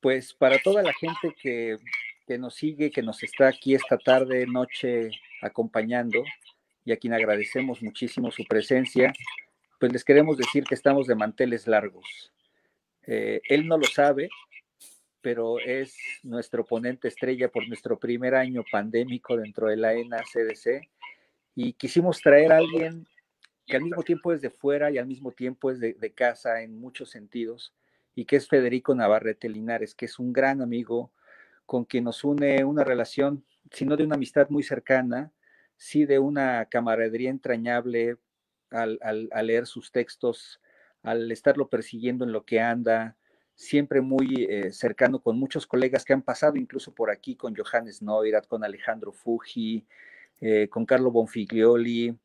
Pues para toda la gente que, nos sigue, que nos está aquí esta tarde, noche acompañando y a quien agradecemos muchísimo su presencia, pues les queremos decir que estamos de manteles largos. Eh, él no lo sabe, pero es nuestro ponente estrella por nuestro primer año pandémico dentro de la ENA CDC y quisimos traer a alguien que al mismo tiempo es de fuera y al mismo tiempo es de, de casa en muchos sentidos y que es Federico Navarrete Linares, que es un gran amigo con quien nos une una relación, si no de una amistad muy cercana, sí de una camaradería entrañable al, leer sus textos, al estarlo persiguiendo en lo que anda, siempre muy eh, cercano con muchos colegas que han pasado incluso por aquí, con Johannes Neurath, con Alejandro Fuji, eh, con Carlo Bonfiglioli,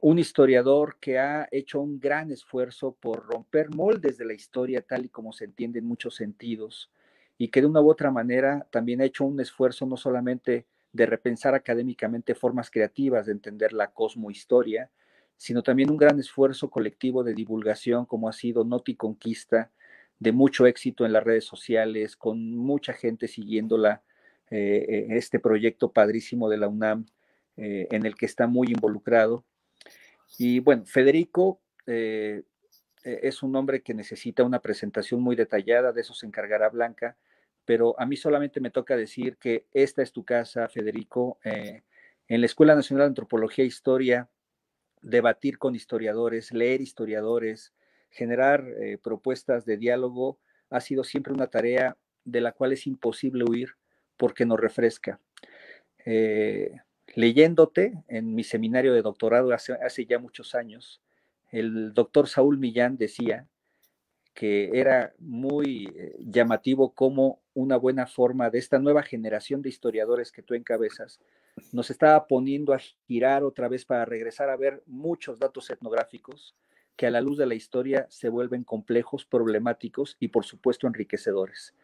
un historiador que ha hecho un gran esfuerzo por romper moldes de la historia tal y como se entiende en muchos sentidos y que de una u otra manera también ha hecho un esfuerzo no solamente de repensar académicamente formas creativas de entender la cosmohistoria, sino también un gran esfuerzo colectivo de divulgación como ha sido Noti Conquista, de mucho éxito en las redes sociales, con mucha gente siguiéndola, eh, eh, este proyecto padrísimo de la UNAM eh, en el que está muy involucrado y bueno, Federico eh, e-, es un hombre que necesita una presentación muy detallada, de eso se encargará Blanca, pero a mí solamente me toca decir que esta es tu casa, Federico. Eh, en la Escuela Nacional de Antropología e Historia, debatir con historiadores, leer historiadores, generar eh, propuestas de diálogo ha sido siempre una tarea de la cual es imposible huir porque nos refresca leyéndote en mi seminario de doctorado hace, ya muchos años, el doctor Saúl Millán decía que era muy eh, llamativo cómo una buena forma de esta nueva generación de historiadores que tú encabezas nos estaba poniendo a girar otra vez para regresar a ver muchos datos etnográficos que a la luz de la historia se vuelven complejos, problemáticos y por supuesto enriquecedores.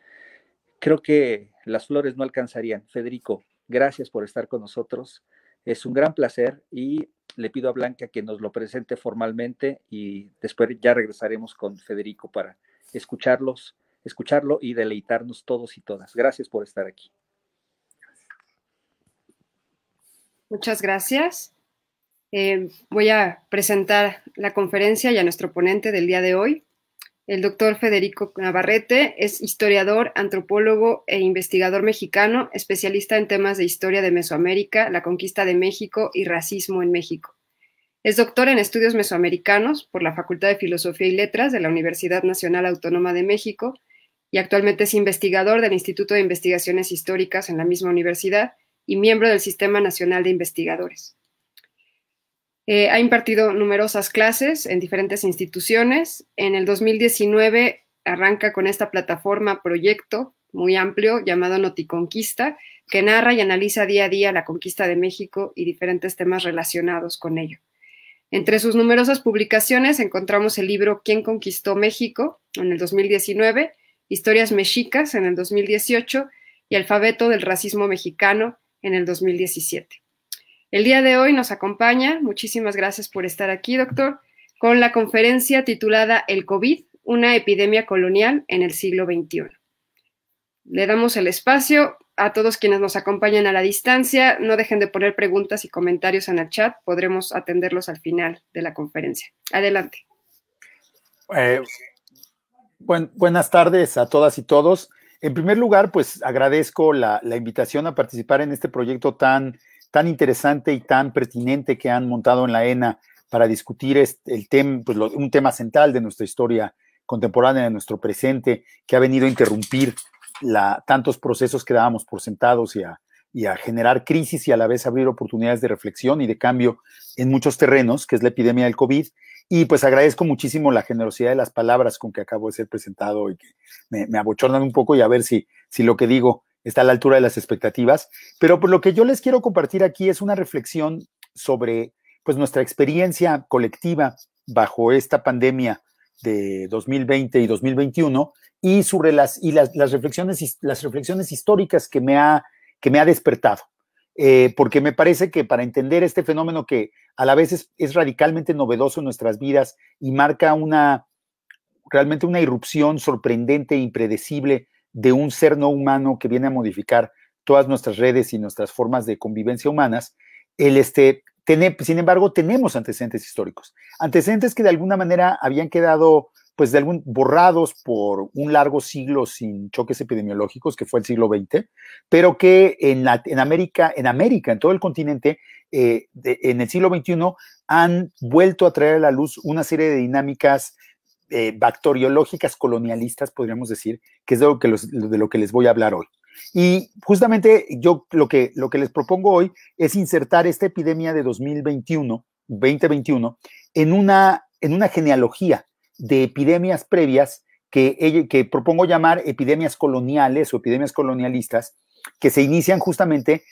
Creo que las flores no alcanzarían. Federico, Gracias por estar con nosotros. Es un gran placer y le pido a Blanca que nos lo presente formalmente y después ya regresaremos con Federico para escucharlos, escucharlo y deleitarnos todos y todas. Gracias por estar aquí. Muchas gracias. Eh, voy a presentar la conferencia y a nuestro ponente del día de hoy, el doctor Federico Navarrete es historiador, antropólogo e investigador mexicano, especialista en temas de historia de Mesoamérica, la conquista de México y racismo en México. Es doctor en estudios mesoamericanos por la Facultad de Filosofía y Letras de la Universidad Nacional Autónoma de México y actualmente es investigador del Instituto de Investigaciones Históricas en la misma universidad y miembro del Sistema Nacional de Investigadores. Eh, ha impartido numerosas clases en diferentes instituciones. En el 2019 arranca con esta plataforma proyecto muy amplio llamado Noticonquista, que narra y analiza día a día la conquista de México y diferentes temas relacionados con ello. Entre sus numerosas publicaciones encontramos el libro ¿Quién conquistó México? en el 2019, Historias Mexicas en el 2018 y Alfabeto del Racismo Mexicano en el 2017. El día de hoy nos acompaña, muchísimas gracias por estar aquí, doctor, con la conferencia titulada El COVID, una epidemia colonial en el siglo XXI. Le damos el espacio a todos quienes nos acompañan a la distancia. No dejen de poner preguntas y comentarios en el chat, podremos atenderlos al final de la conferencia. Adelante. Eh, buenas tardes a todas y todos. En primer lugar, pues agradezco la, la invitación a participar en este proyecto tan tan interesante y tan pertinente que han montado en la ENA para discutir el tema pues, un tema central de nuestra historia contemporánea, de nuestro presente, que ha venido a interrumpir tantos procesos que dábamos por sentados y a, generar crisis y a la vez abrir oportunidades de reflexión y de cambio en muchos terrenos, que es la epidemia del COVID. Y pues agradezco muchísimo la generosidad de las palabras con que acabo de ser presentado y que me, me abochornan un poco y a ver si lo que digo está a la altura de las expectativas, pero por lo que yo les quiero compartir aquí es una reflexión sobre pues nuestra experiencia colectiva bajo esta pandemia de 2020 y 2021 y sobre las y las, las reflexiones las reflexiones históricas que me ha que me ha despertado eh, porque me parece que para entender este fenómeno que a la vez es, es radicalmente novedoso en nuestras vidas y marca una realmente una irrupción sorprendente e impredecible de un ser no humano que viene a modificar todas nuestras redes y nuestras formas de convivencia humanas, el este, sin embargo, tenemos antecedentes históricos, antecedentes que de alguna manera habían quedado pues borrados por un largo siglo sin choques epidemiológicos, que fue el siglo XX, pero que en, la, en América, en América, en todo el continente, eh, en el siglo XXI, han vuelto a traer a la luz una serie de dinámicas eh, bacteriológicas colonialistas, podríamos decir, que es de lo que, de lo que les voy a hablar hoy. Y justamente yo lo que, lo que les propongo hoy es insertar esta epidemia de 2021, 2021, en una, en una genealogía de epidemias previas que, que propongo llamar epidemias coloniales o epidemias colonialistas, que se inician justamente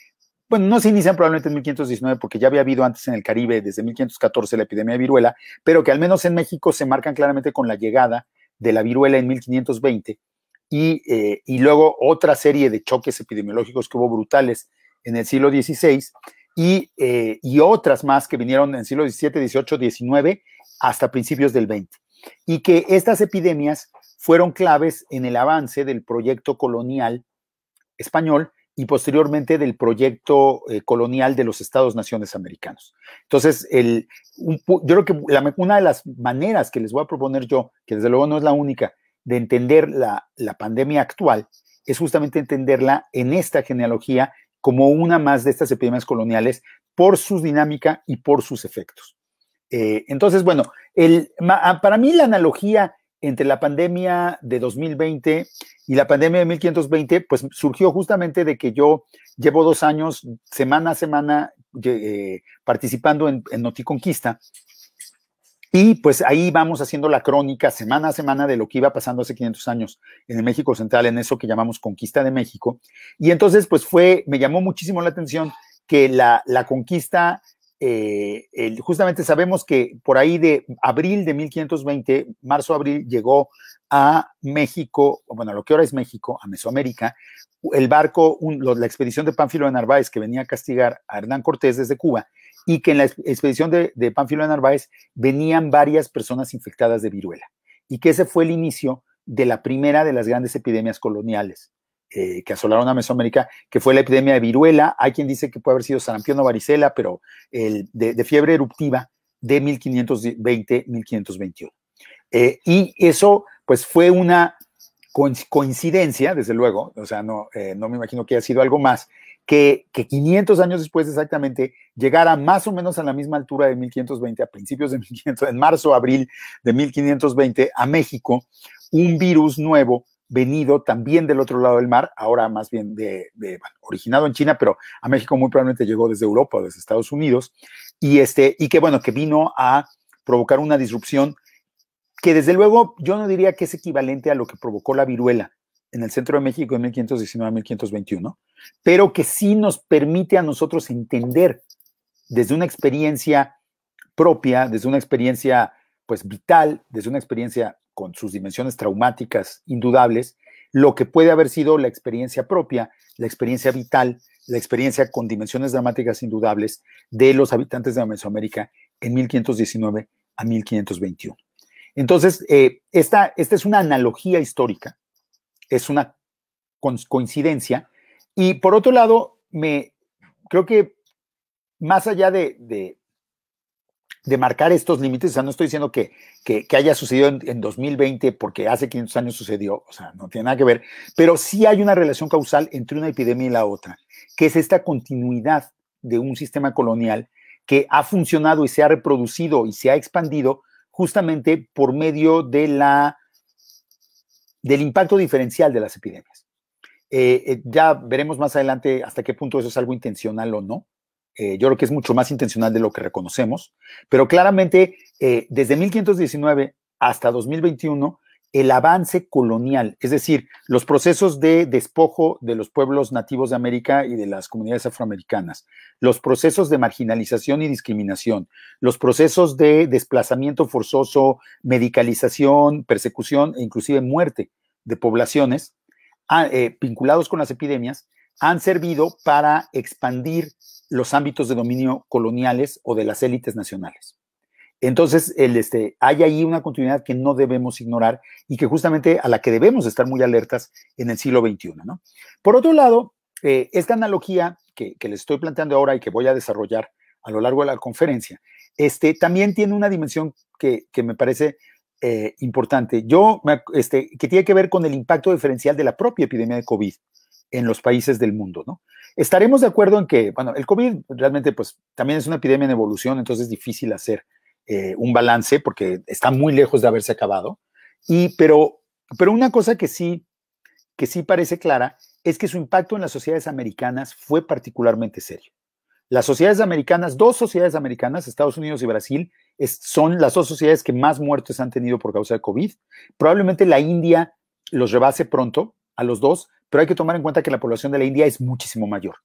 bueno, no se inician probablemente en 1519 porque ya había habido antes en el Caribe desde 1514 la epidemia de viruela, pero que al menos en México se marcan claramente con la llegada de la viruela en 1520 eh, y, luego otra serie de choques epidemiológicos que hubo brutales en el siglo XVI y, eh, y otras más que vinieron en el siglo XVII, XVIII, XIX hasta principios del XX. Y que estas epidemias fueron claves en el avance del proyecto colonial español y posteriormente del proyecto eh, colonial de los Estados-Naciones americanos. Entonces, el, yo creo que una de las maneras que les voy a proponer yo, que desde luego no es la única, de entender la, pandemia actual, es justamente entenderla en esta genealogía como una más de estas epidemias coloniales por su dinámica y por sus efectos. Eh, entonces, bueno, el, ah, para mí la analogía entre la pandemia de 2020 y la pandemia de 1520, pues surgió justamente de que yo llevo dos años, semana a semana, eh, participando en, en Noticonquista. Y pues ahí vamos haciendo la crónica semana a semana de lo que iba pasando hace 500 años en el México Central, en eso que llamamos conquista de México. Y entonces pues fue, me llamó muchísimo la atención que la, la conquista eh, justamente sabemos que por ahí de abril de 1520, marzo-abril, llegó a México, bueno, lo que ahora es México, a Mesoamérica, el barco, la expedición de Pánfilo de Narváez que venía a castigar a Hernán Cortés desde Cuba y que en la expedición de, de Pánfilo de Narváez venían varias personas infectadas de viruela y que ese fue el inicio de la primera de las grandes epidemias coloniales eh, que asolaron a Mesoamérica, que fue la epidemia de viruela. Hay quien dice que puede haber sido sarampión o varicela, pero el, de, fiebre eruptiva de 1520-1521. Eh, y eso, pues, fue una coincidencia, desde luego, o sea, no, eh, no me imagino que haya sido algo más, que, que, 500 años después exactamente llegara más o menos a la misma altura de 1520, a principios de 1500, en marzo, abril de 1520, a México, un virus nuevo venido también del otro lado del mar, ahora más bien de, originado en China, pero a México muy probablemente llegó desde Europa o desde Estados Unidos, y, este, y que bueno, que vino a provocar una disrupción que desde luego yo no diría que es equivalente a lo que provocó la viruela en el centro de México en 1519-1521, pero que sí nos permite a nosotros entender desde una experiencia propia, desde una experiencia pues vital, desde una experiencia con sus dimensiones traumáticas indudables, lo que puede haber sido la experiencia propia, la experiencia vital, la experiencia con dimensiones dramáticas indudables de los habitantes de Mesoamérica en 1519 a 1521. Entonces, eh, esta, es una analogía histórica, es una coincidencia. Y por otro lado, me creo que más allá de, de marcar estos límites. O sea, no estoy diciendo que, haya sucedido en, 2020 porque hace 500 años sucedió, o sea, no tiene nada que ver, pero sí hay una relación causal entre una epidemia y la otra, que es esta continuidad de un sistema colonial que ha funcionado y se ha reproducido y se ha expandido justamente por medio de la, del impacto diferencial de las epidemias. Eh, eh, ya veremos más adelante hasta qué punto eso es algo intencional o no, eh, yo creo que es mucho más intencional de lo que reconocemos, pero claramente eh, desde 1519 hasta 2021, el avance colonial, es decir, los procesos de despojo de los pueblos nativos de América y de las comunidades afroamericanas, los procesos de marginalización y discriminación, los procesos de desplazamiento forzoso, medicalización, persecución e inclusive muerte de poblaciones ah, eh, vinculados con las epidemias, han servido para expandir los ámbitos de dominio coloniales o de las élites nacionales. Entonces, este, hay ahí una continuidad que no debemos ignorar y que justamente a la que debemos estar muy alertas en el siglo XXI. Por otro lado, eh, esta analogía que, les estoy planteando ahora y que voy a desarrollar a lo largo de la conferencia, este, también tiene una dimensión que, me parece eh, importante, Yo, este, que tiene que ver con el impacto diferencial de la propia epidemia de COVID en los países del mundo, ¿no? Estaremos de acuerdo en que, bueno, el COVID realmente pues también es una epidemia en evolución, entonces es difícil hacer eh, un balance porque está muy lejos de haberse acabado. Y, pero, pero una cosa que sí, que sí parece clara es que su impacto en las sociedades americanas fue particularmente serio. Las sociedades americanas, dos sociedades americanas, Estados Unidos y Brasil, son las dos sociedades que más muertes han tenido por causa de COVID. Probablemente la India los rebase pronto a los dos, pero hay que tomar en cuenta que la población de la India es muchísimo mayor.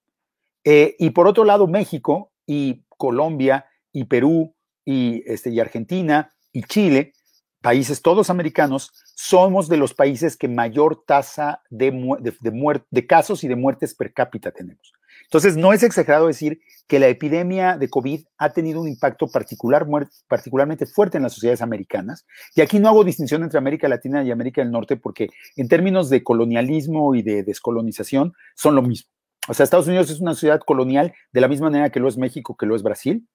Eh, y por otro lado, México y Colombia y Perú este, y, Argentina y Chile, países todos americanos, somos de los países que mayor tasa de casos y de muertes per cápita tenemos. Entonces, no es exagerado decir que la epidemia de COVID ha tenido un impacto particular, particularmente fuerte en las sociedades americanas. Y aquí no hago distinción entre América Latina y América del Norte porque en términos de colonialismo y de descolonización son lo mismo. O sea, Estados Unidos es una sociedad colonial de la misma manera que lo es México, que lo es Brasil,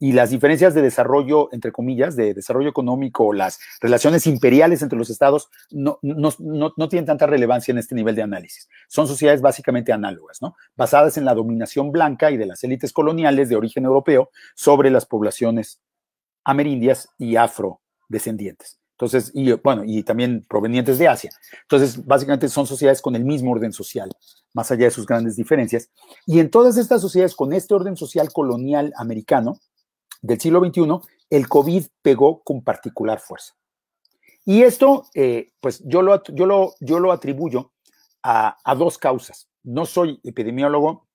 y las diferencias de desarrollo, entre comillas, de desarrollo económico, las relaciones imperiales entre los estados, no, tienen tanta relevancia en este nivel de análisis. Son sociedades básicamente análogas, ¿no? Basadas en la dominación blanca y de las élites coloniales de origen europeo sobre las poblaciones amerindias y afrodescendientes. Entonces, y bueno, y también provenientes de Asia. Entonces, básicamente son sociedades con el mismo orden social, más allá de sus grandes diferencias. Y en todas estas sociedades con este orden social colonial americano, del siglo XXI, el COVID pegó con particular fuerza. Y esto, eh, pues yo lo, yo lo, yo lo atribuyo a, dos causas. No soy epidemiólogo,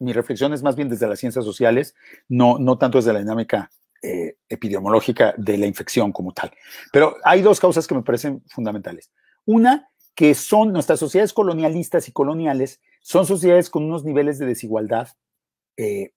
mi reflexión es más bien desde las ciencias sociales, no, no tanto desde la dinámica eh, epidemiológica de la infección como tal. Pero hay dos causas que me parecen fundamentales. Una, que son nuestras sociedades colonialistas y coloniales, son sociedades con unos niveles de desigualdad eh,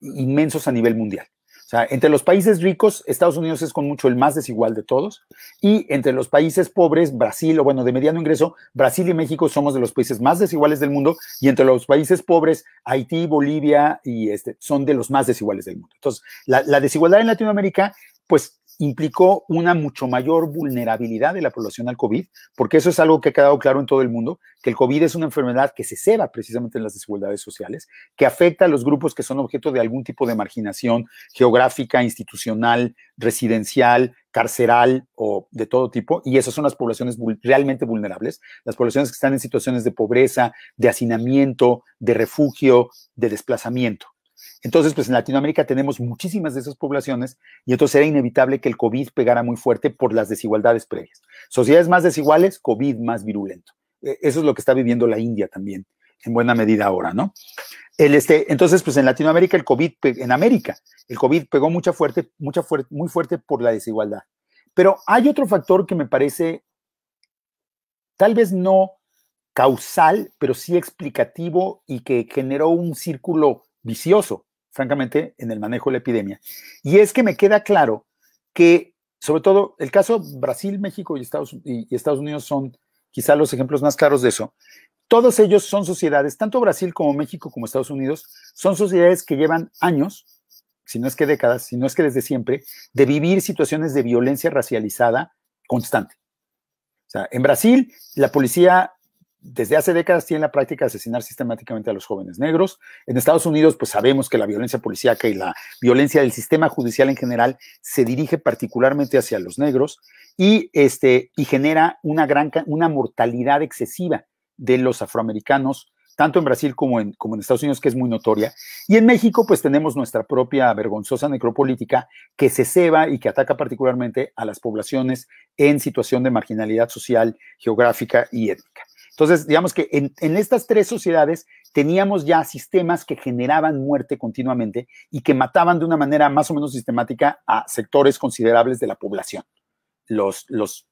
inmensos a nivel mundial. O sea, entre los países ricos, Estados Unidos es con mucho el más desigual de todos, y entre los países pobres, Brasil, o bueno, de mediano ingreso, Brasil y México somos de los países más desiguales del mundo, y entre los países pobres, Haití, Bolivia y este, son de los más desiguales del mundo. Entonces, la, desigualdad en Latinoamérica, pues implicó una mucho mayor vulnerabilidad de la población al COVID, porque eso es algo que ha quedado claro en todo el mundo, que el COVID es una enfermedad que se ceba precisamente en las desigualdades sociales, que afecta a los grupos que son objeto de algún tipo de marginación geográfica, institucional, residencial, carceral o de todo tipo, y esas son las poblaciones realmente vulnerables, las poblaciones que están en situaciones de pobreza, de hacinamiento, de refugio, de desplazamiento. Entonces, pues en Latinoamérica tenemos muchísimas de esas poblaciones y entonces era inevitable que el COVID pegara muy fuerte por las desigualdades previas. Sociedades más desiguales, COVID más virulento. E, eso es lo que está viviendo la India también, en buena medida ahora, ¿no? El este, entonces, pues en Latinoamérica el COVID, en América, el COVID pegó mucha fuerte, mucha fuerte, muy fuerte por la desigualdad. Pero hay otro factor que me parece tal vez no causal, pero sí explicativo y que generó un círculo vicioso, francamente, en el manejo de la epidemia. Y es que me queda claro que, sobre todo, el caso Brasil, México y Estados, Unidos son quizá los ejemplos más claros de eso. Todos ellos son sociedades, tanto Brasil como México como Estados Unidos, son sociedades que llevan años, si no es que décadas, si no es que desde siempre, de vivir situaciones de violencia racializada constante. O sea, en Brasil, la policía desde hace décadas tiene la práctica de asesinar sistemáticamente a los jóvenes negros. En Estados Unidos, pues sabemos que la violencia policíaca y la violencia del sistema judicial en general se dirige particularmente hacia los negros y, este, y genera una gran una mortalidad excesiva de los afroamericanos, tanto en Brasil como en, como en Estados Unidos, que es muy notoria. Y en México, pues tenemos nuestra propia vergonzosa necropolítica que se ceba y que ataca particularmente a las poblaciones en situación de marginalidad social, geográfica y étnica. Entonces, digamos que en, estas tres sociedades teníamos ya sistemas que generaban muerte continuamente y que mataban de una manera más o menos sistemática a sectores considerables de la población. Los, los,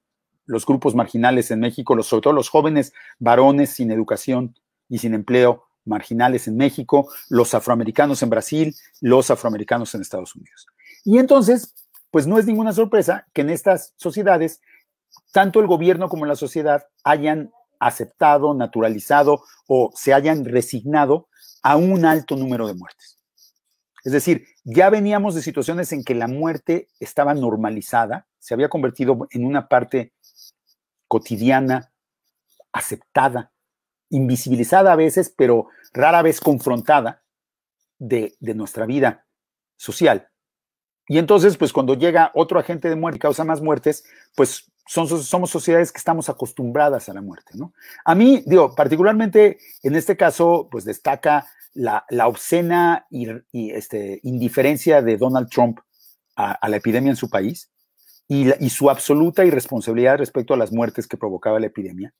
los grupos marginales en México, los, sobre todo los jóvenes varones sin educación y sin empleo marginales en México, los afroamericanos en Brasil, los afroamericanos en Estados Unidos. Y entonces, pues no es ninguna sorpresa que en estas sociedades, tanto el gobierno como la sociedad hayan aceptado, naturalizado o se hayan resignado a un alto número de muertes. Es decir, ya veníamos de situaciones en que la muerte estaba normalizada, se había convertido en una parte cotidiana, aceptada, invisibilizada a veces, pero rara vez confrontada de, nuestra vida social. Y entonces, pues cuando llega otro agente de muerte y causa más muertes, pues son, somos sociedades que estamos acostumbradas a la muerte, ¿no? A mí, digo, particularmente en este caso, pues destaca la, la obscena y, este, indiferencia de Donald Trump a, la epidemia en su país y su absoluta irresponsabilidad respecto a las muertes que provocaba la epidemia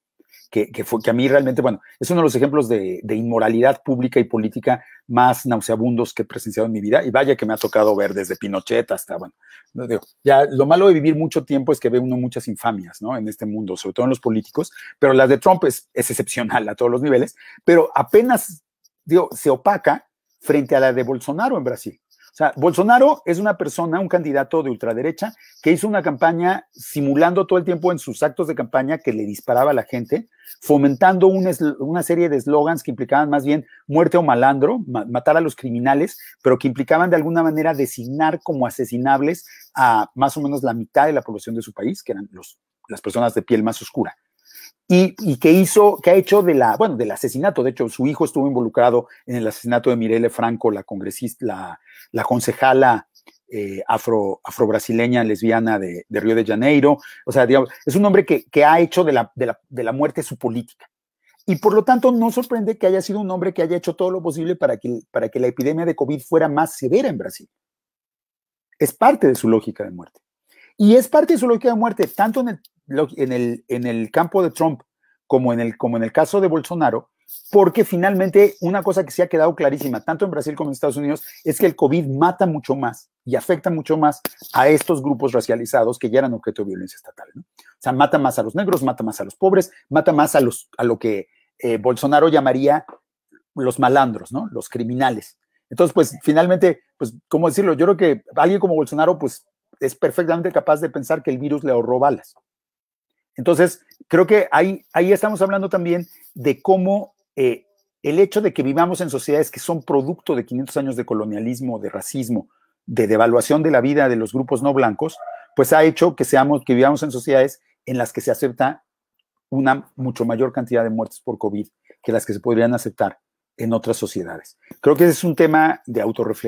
que, fue, que a mí realmente, bueno, es uno de los ejemplos de, inmoralidad pública y política más nauseabundos que he presenciado en mi vida. Y vaya que me ha tocado ver desde Pinochet hasta, bueno, no digo, ya lo malo de vivir mucho tiempo es que ve uno muchas infamias, ¿no? En este mundo, sobre todo en los políticos, pero la de Trump es, excepcional a todos los niveles, pero apenas, digo, se opaca frente a la de Bolsonaro en Brasil. O sea, Bolsonaro es una persona, un candidato de ultraderecha, que hizo una campaña simulando todo el tiempo en sus actos de campaña que le disparaba a la gente, fomentando una serie de eslogans que implicaban más bien muerte o malandro, matar a los criminales, pero que implicaban de alguna manera designar como asesinables a más o menos la mitad de la población de su país, que eran los, las personas de piel más oscura y, que hizo, que ha hecho de la, bueno, del asesinato. De hecho, su hijo estuvo involucrado en el asesinato de Mirele Franco, la congresista, la, concejala eh, afro, afrobrasileña lesbiana de, Río de Janeiro. O sea, digamos, es un hombre que, ha hecho de la, muerte su política. Y por lo tanto, no sorprende que haya sido un hombre que haya hecho todo lo posible para que la epidemia de COVID fuera más severa en Brasil. Es parte de su lógica de muerte. Y es parte de su lógica de muerte, tanto en el, en el, campo de Trump como en, el, como en el caso de Bolsonaro, porque finalmente una cosa que se ha quedado clarísima, tanto en Brasil como en Estados Unidos, es que el COVID mata mucho más y afecta mucho más a estos grupos racializados que ya eran objeto de violencia estatal. ¿no? O sea, mata más a los negros, mata más a los pobres, mata más a, los, a lo que eh, Bolsonaro llamaría los malandros, ¿no? los criminales. Entonces, pues finalmente, pues, ¿cómo decirlo? Yo creo que alguien como Bolsonaro, pues es perfectamente capaz de pensar que el virus le ahorró balas. Entonces, creo que ahí, ahí estamos hablando también de cómo eh, el hecho de que vivamos en sociedades que son producto de 500 años de colonialismo, de racismo, de devaluación de la vida de los grupos no blancos, pues ha hecho que, seamos, que vivamos en sociedades en las que se acepta una mucho mayor cantidad de muertes por COVID que las que se podrían aceptar en otras sociedades. Creo que ese es un tema de,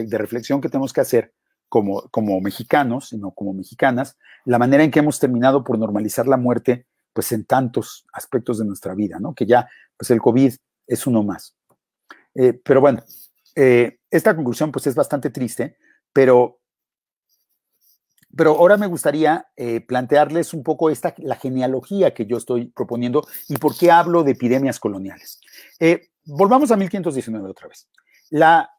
de reflexión que tenemos que hacer como, mexicanos, sino como mexicanas, la manera en que hemos terminado por normalizar la muerte, pues en tantos aspectos de nuestra vida, ¿no? Que ya, pues el COVID es uno más. Eh, pero bueno, eh, esta conclusión pues es bastante triste, pero, pero ahora me gustaría eh, plantearles un poco esta, la genealogía que yo estoy proponiendo y por qué hablo de epidemias coloniales. volvamos a 1519 otra vez. La,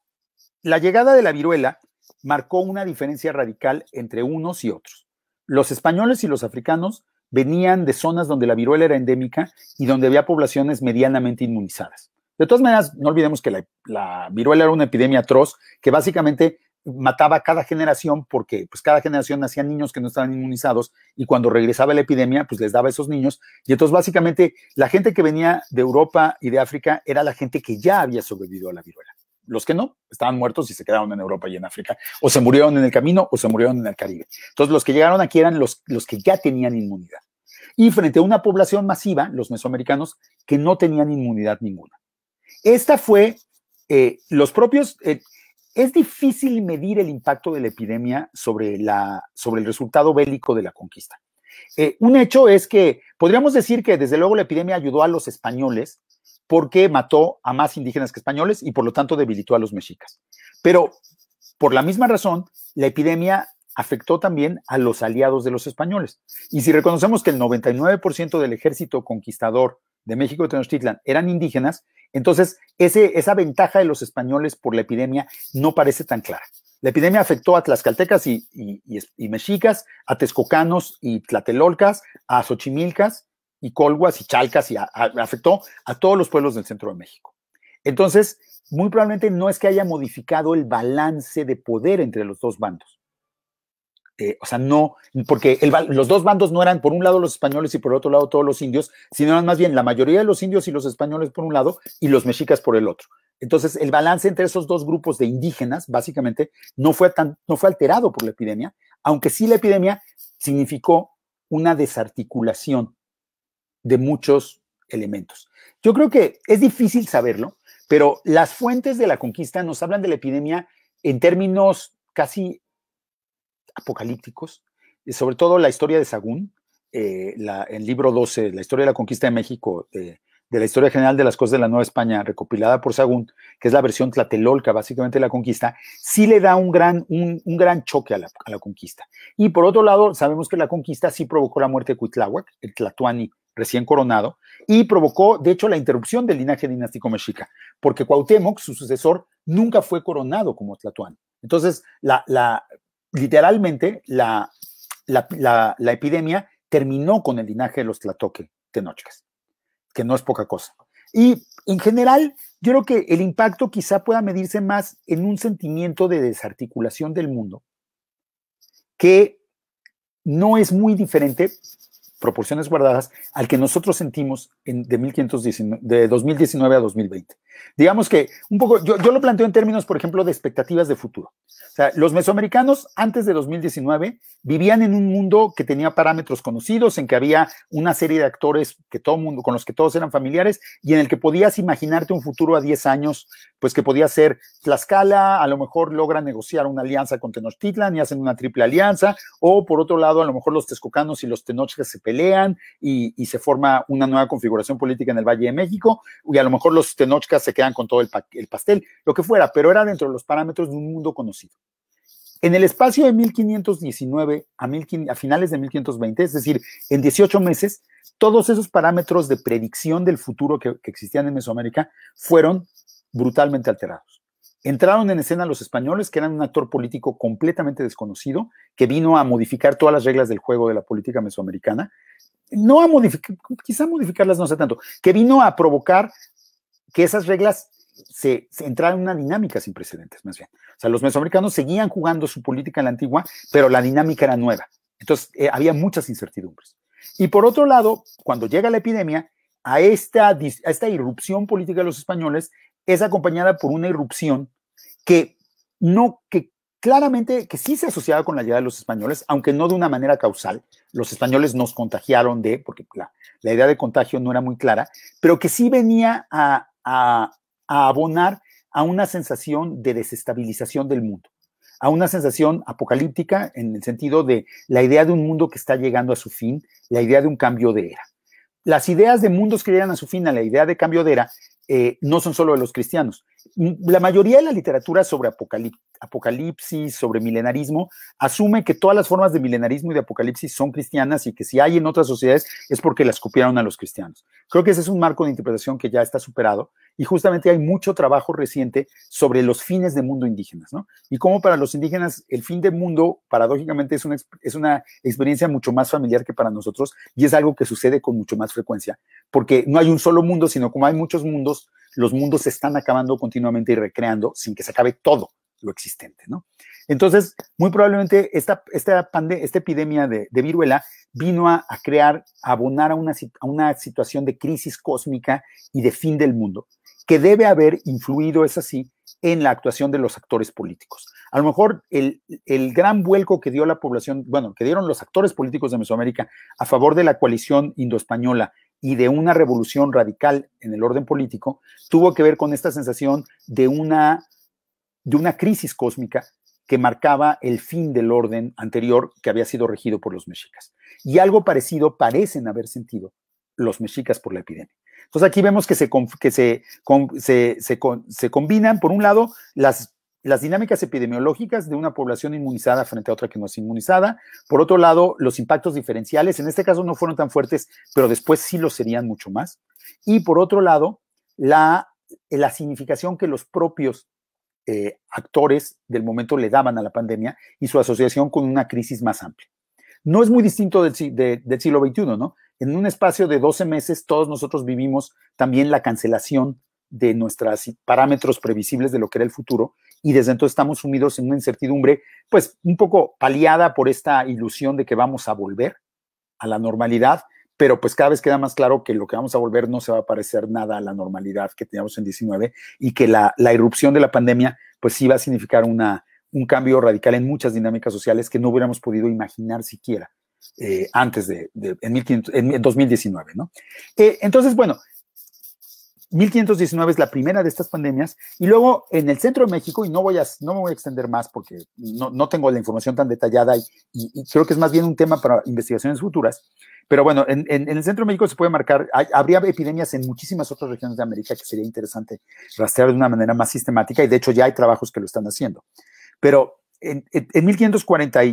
la llegada de la viruela marcó una diferencia radical entre unos y otros. Los españoles y los africanos venían de zonas donde la viruela era endémica y donde había poblaciones medianamente inmunizadas. De todas maneras, no olvidemos que la, viruela era una epidemia atroz que básicamente mataba a cada generación porque pues cada generación hacía niños que no estaban inmunizados y cuando regresaba la epidemia pues les daba a esos niños y entonces básicamente la gente que venía de Europa y de África era la gente que ya había sobrevivido a la viruela los que no estaban muertos y se quedaron en Europa y en África, o se murieron en el camino o se murieron en el Caribe. Entonces, los que llegaron aquí eran los, los que ya tenían inmunidad. Y frente a una población masiva, los mesoamericanos, que no tenían inmunidad ninguna. Esta fue, eh, los propios, eh, es difícil medir el impacto de la epidemia sobre, la, sobre el resultado bélico de la conquista. Eh, un hecho es que podríamos decir que desde luego la epidemia ayudó a los españoles porque mató a más indígenas que españoles y por lo tanto debilitó a los mexicas. Pero por la misma razón, la epidemia afectó también a los aliados de los españoles. Y si reconocemos que el 99% del ejército conquistador de México y Tenochtitlan eran indígenas, entonces esa ventaja de los españoles por la epidemia no parece tan clara. La epidemia afectó a tlaxcaltecas y, mexicas, a texcocanos y tlatelolcas, a xochimilcas, y Colguas y Chalcas y afectó a todos los pueblos del centro de México. Entonces, muy probablemente no es que haya modificado el balance de poder entre los dos bandos. Eh, o sea, no, porque los dos bandos no eran por un lado los españoles y por otro lado todos los indios, sino más bien la mayoría de los indios y los españoles por un lado y los mexicas por el otro. Entonces, el balance entre esos dos grupos de indígenas, básicamente, no fue, tan, no fue alterado por la epidemia, aunque sí la epidemia significó una desarticulación de muchos elementos. Yo creo que es difícil saberlo, pero las fuentes de la conquista nos hablan de la epidemia en términos casi apocalípticos, sobre todo la historia de Sagún, eh, el libro 12, la historia de la conquista de México, eh, de la Historia General de las Cosas de la Nueva España, recopilada por Sagún, que es la versión tlatelolca, básicamente, de la conquista, sí le da un gran, un, gran choque a la, conquista. Y por otro lado, sabemos que la conquista sí provocó la muerte de Cuitláhuac, el tlatoani recién coronado, y provocó, de hecho, la interrupción del linaje dinástico mexica, porque Cuauhtémoc, su sucesor, nunca fue coronado como tlatoani. Entonces, la, la, literalmente, la, la epidemia terminó con el linaje de los tlatoque tenochcas que no es poca cosa. Y en general, yo creo que el impacto quizá pueda medirse más en un sentimiento de desarticulación del mundo, que no es muy diferente proporciones guardadas, al que nosotros sentimos de, 2019 a 2020. Digamos que un poco, yo, lo planteo en términos, por ejemplo, de expectativas de futuro. O sea, los mesoamericanos antes de 2019 vivían en un mundo que tenía parámetros conocidos, en que había una serie de actores que todo mundo, con los que todos eran familiares y en el que podías imaginarte un futuro a 10 años pues que podía ser Tlaxcala, a lo mejor logra negociar una alianza con Tenochtitlan y hacen una triple alianza, o por otro lado, a lo mejor los texcocanos y los tenochcas se pelean y, se forma una nueva configuración política en el Valle de México, y a lo mejor los tenochcas se quedan con todo el, pastel, lo que fuera, pero era dentro de los parámetros de un mundo conocido. En el espacio de 1519 a, a, finales de 1520, es decir, en 18 meses, todos esos parámetros de predicción del futuro que, que existían en Mesoamérica fueron brutalmente alterados. Entraron en escena los españoles, que eran un actor político completamente desconocido, que vino a modificar todas las reglas del juego de la política mesoamericana. No a modificar, quizá modificarlas no sé tanto, que vino a provocar que esas reglas se, entraran en una dinámica sin precedentes, más bien. O sea, los mesoamericanos seguían jugando su política en la antigua, pero la dinámica era nueva. Entonces, eh, había muchas incertidumbres. Y por otro lado, cuando llega la epidemia, a esta, a esta irrupción política de los españoles es acompañada por una irrupción que no, que claramente, que sí se asociaba con la llegada de los españoles, aunque no de una manera causal. Los españoles nos contagiaron de, porque la, idea de contagio no era muy clara, pero que sí venía a abonar a una sensación de desestabilización del mundo a una sensación apocalíptica en el sentido de la idea de un mundo que está llegando a su fin, la idea de un cambio de era las ideas de mundos que llegan a su fin a la idea de cambio era eh, no son solo de los cristianos, la mayoría de la literatura sobre apocalipsis, sobre milenarismo, asume que todas las formas de milenarismo y de apocalipsis son cristianas y que si hay en otras sociedades es porque las copiaron a los cristianos. Creo que ese es un marco de interpretación que ya está superado y justamente hay mucho trabajo reciente sobre los fines de mundo indígenas, ¿no? Y cómo para los indígenas el fin de mundo, paradójicamente, es una, es una experiencia mucho más familiar que para nosotros y es algo que sucede con mucho más frecuencia, porque no hay un solo mundo, sino como hay muchos mundos, los mundos se están acabando continuamente y recreando sin que se acabe todo lo existente, ¿no? Entonces, muy probablemente esta, epidemia de, viruela vino a, crear, a abonar a una, situación de crisis cósmica y de fin del mundo, que debe haber influido, es así, en la actuación de los actores políticos. A lo mejor el, el, gran vuelco que dio la población, bueno, que dieron los actores políticos de Mesoamérica a favor de la coalición indoespañola y de una revolución radical en el orden político, tuvo que ver con esta sensación de una, de una crisis cósmica que marcaba el fin del orden anterior que había sido regido por los mexicas. Y algo parecido parecen haber sentido los mexicas por la epidemia. Entonces aquí vemos que se, que se, se, se combinan, por un lado, las las dinámicas epidemiológicas de una población inmunizada frente a otra que no es inmunizada. Por otro lado, los impactos diferenciales, en este caso no fueron tan fuertes, pero después sí lo serían mucho más. Y por otro lado, la, eh, significación que los propios eh, actores del momento le daban a la pandemia y su asociación con una crisis más amplia. No es muy distinto del, del siglo XXI, ¿no? En un espacio de 12 meses todos nosotros vivimos también la cancelación de nuestros parámetros previsibles de lo que era el futuro y desde entonces estamos sumidos en una incertidumbre, pues un poco paliada por esta ilusión de que vamos a volver a la normalidad, pero pues cada vez queda más claro que lo que vamos a volver no se va a parecer nada a la normalidad que teníamos en 19 y que la, irrupción de la pandemia pues sí va a significar una, un cambio radical en muchas dinámicas sociales que no hubiéramos podido imaginar siquiera eh, antes de, en, 2019, ¿no? Eh, entonces, bueno, 1519 es la primera de estas pandemias, y luego en el centro de México, y no, voy a, no me voy a extender más porque no, tengo la información tan detallada y, creo que es más bien un tema para investigaciones futuras, pero bueno, en, el centro de México se puede marcar, habría epidemias en muchísimas otras regiones de América que sería interesante rastrear de una manera más sistemática, y de hecho ya hay trabajos que lo están haciendo. Pero en, en 1540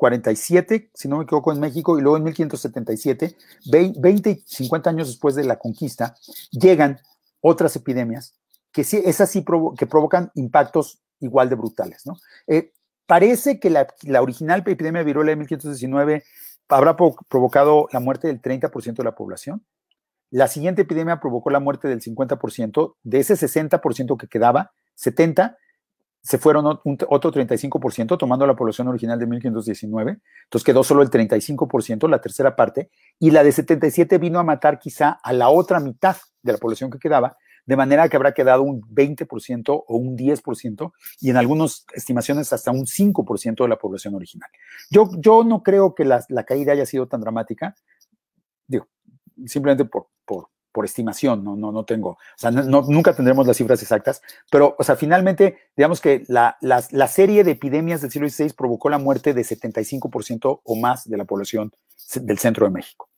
47, si no me equivoco, en México, y luego en 1577, 20 y 50 años después de la conquista, llegan otras epidemias que sí, esas sí que provocan impactos igual de brutales. ¿no? Eh, parece que la, la, original epidemia de viruela de 1519 habrá provocado la muerte del 30% de la población. La siguiente epidemia provocó la muerte del 50%, de ese 60% que quedaba, 70% se fueron otro 35%, tomando la población original de 1519. Entonces quedó solo el 35%, la tercera parte, y la de 77 vino a matar quizá a la otra mitad de la población que quedaba, de manera que habrá quedado un 20% o un 10%, y en algunas estimaciones hasta un 5% de la población original. Yo, yo no creo que la, caída haya sido tan dramática, digo, simplemente por, por, por estimación, no, no, no tengo, o sea, nunca tendremos las cifras exactas, pero, o sea, finalmente, digamos que la, serie de epidemias del siglo XVI provocó la muerte de 75% o más de la población del centro de México.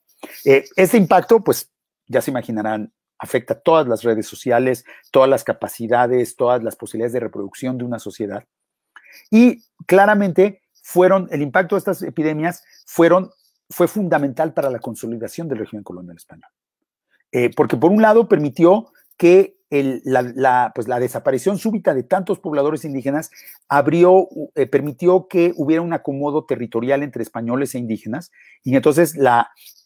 Eh, este impacto, pues, ya se imaginarán, afecta todas las redes sociales, todas las capacidades, todas las posibilidades de reproducción de una sociedad. Y claramente fueron, el impacto de estas epidemias fueron, fue fundamental para la consolidación del régimen colonial español. Eh, porque por un lado permitió que pues, la, desaparición súbita de tantos pobladores indígenas abrió, eh, permitió que hubiera un acomodo territorial entre españoles e indígenas, y entonces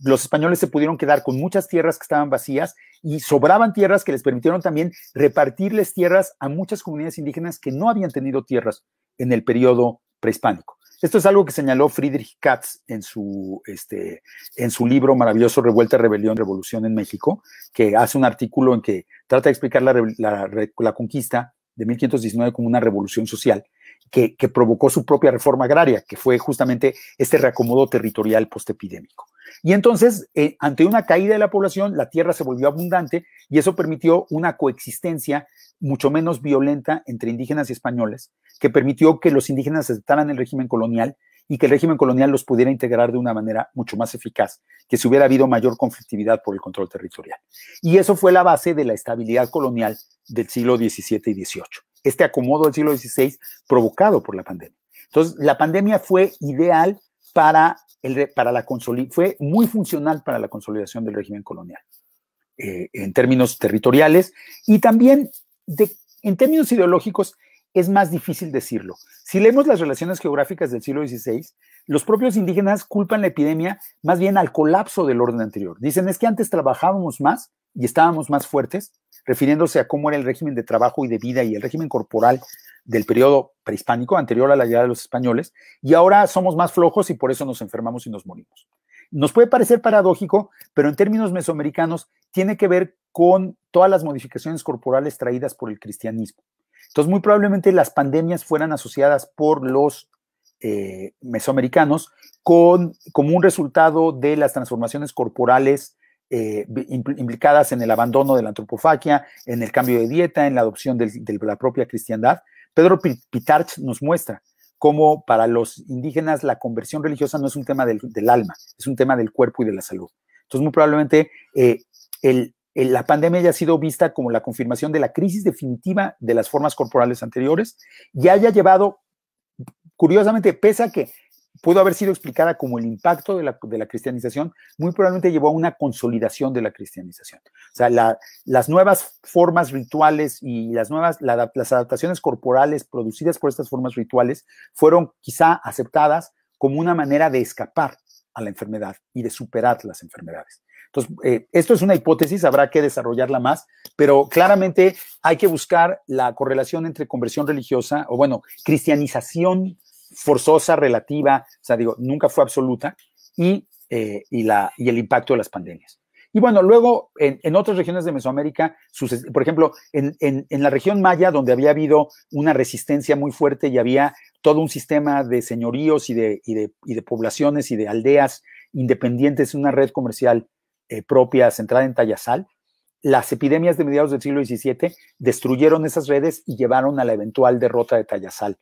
los españoles se pudieron quedar con muchas tierras que estaban vacías y sobraban tierras que les permitieron también repartirles tierras a muchas comunidades indígenas que no habían tenido tierras en el periodo prehispánico. Esto es algo que señaló Friedrich Katz en su, este, en su libro maravilloso Revuelta, Rebelión, Revolución en México, que hace un artículo en que trata de explicar la, la, conquista de 1519 como una revolución social que, que, provocó su propia reforma agraria, que fue justamente este reacomodo territorial postepidémico. Y entonces, eh, ante una caída de la población, la tierra se volvió abundante y eso permitió una coexistencia mucho menos violenta entre indígenas y españoles, que permitió que los indígenas aceptaran el régimen colonial y que el régimen colonial los pudiera integrar de una manera mucho más eficaz, que si hubiera habido mayor conflictividad por el control territorial. Y eso fue la base de la estabilidad colonial del siglo XVII y XVIII, este acomodo del siglo XVI provocado por la pandemia. Entonces, la pandemia fue ideal para, el, para la consolidación, fue muy funcional para la consolidación del régimen colonial eh, en términos territoriales y también de, en términos ideológicos es más difícil decirlo. Si leemos las relaciones geográficas del siglo XVI, los propios indígenas culpan la epidemia más bien al colapso del orden anterior. Dicen es que antes trabajábamos más y estábamos más fuertes refiriéndose a cómo era el régimen de trabajo y de vida y el régimen corporal del periodo prehispánico, anterior a la llegada de los españoles, y ahora somos más flojos y por eso nos enfermamos y nos morimos. Nos puede parecer paradójico, pero en términos mesoamericanos tiene que ver con todas las modificaciones corporales traídas por el cristianismo. Entonces, muy probablemente las pandemias fueran asociadas por los eh, mesoamericanos con, como un resultado de las transformaciones corporales eh, implicadas en el abandono de la antropofagia, en el cambio de dieta, en la adopción de la propia cristiandad. Pedro Pitarch nos muestra cómo para los indígenas la conversión religiosa no es un tema del, alma, es un tema del cuerpo y de la salud. Entonces, muy probablemente eh, la pandemia haya sido vista como la confirmación de la crisis definitiva de las formas corporales anteriores y haya llevado, curiosamente, pese a que pudo haber sido explicada como el impacto de la, cristianización, muy probablemente llevó a una consolidación de la cristianización. O sea, las nuevas formas rituales y las nuevas, las adaptaciones corporales producidas por estas formas rituales fueron quizá aceptadas como una manera de escapar a la enfermedad y de superar las enfermedades. Entonces, eh, esto es una hipótesis, habrá que desarrollarla más, pero claramente hay que buscar la correlación entre conversión religiosa o, bueno, cristianización forzosa, relativa, o sea, digo, nunca fue absoluta, eh, y, la, y el impacto de las pandemias. Y bueno, luego en, otras regiones de Mesoamérica, por ejemplo, en, la región maya, donde había habido una resistencia muy fuerte y había todo un sistema de señoríos y de, poblaciones y de aldeas independientes, una red comercial eh, propia centrada en Tayasal, las epidemias de mediados del siglo XVII destruyeron esas redes y llevaron a la eventual derrota de Tayasal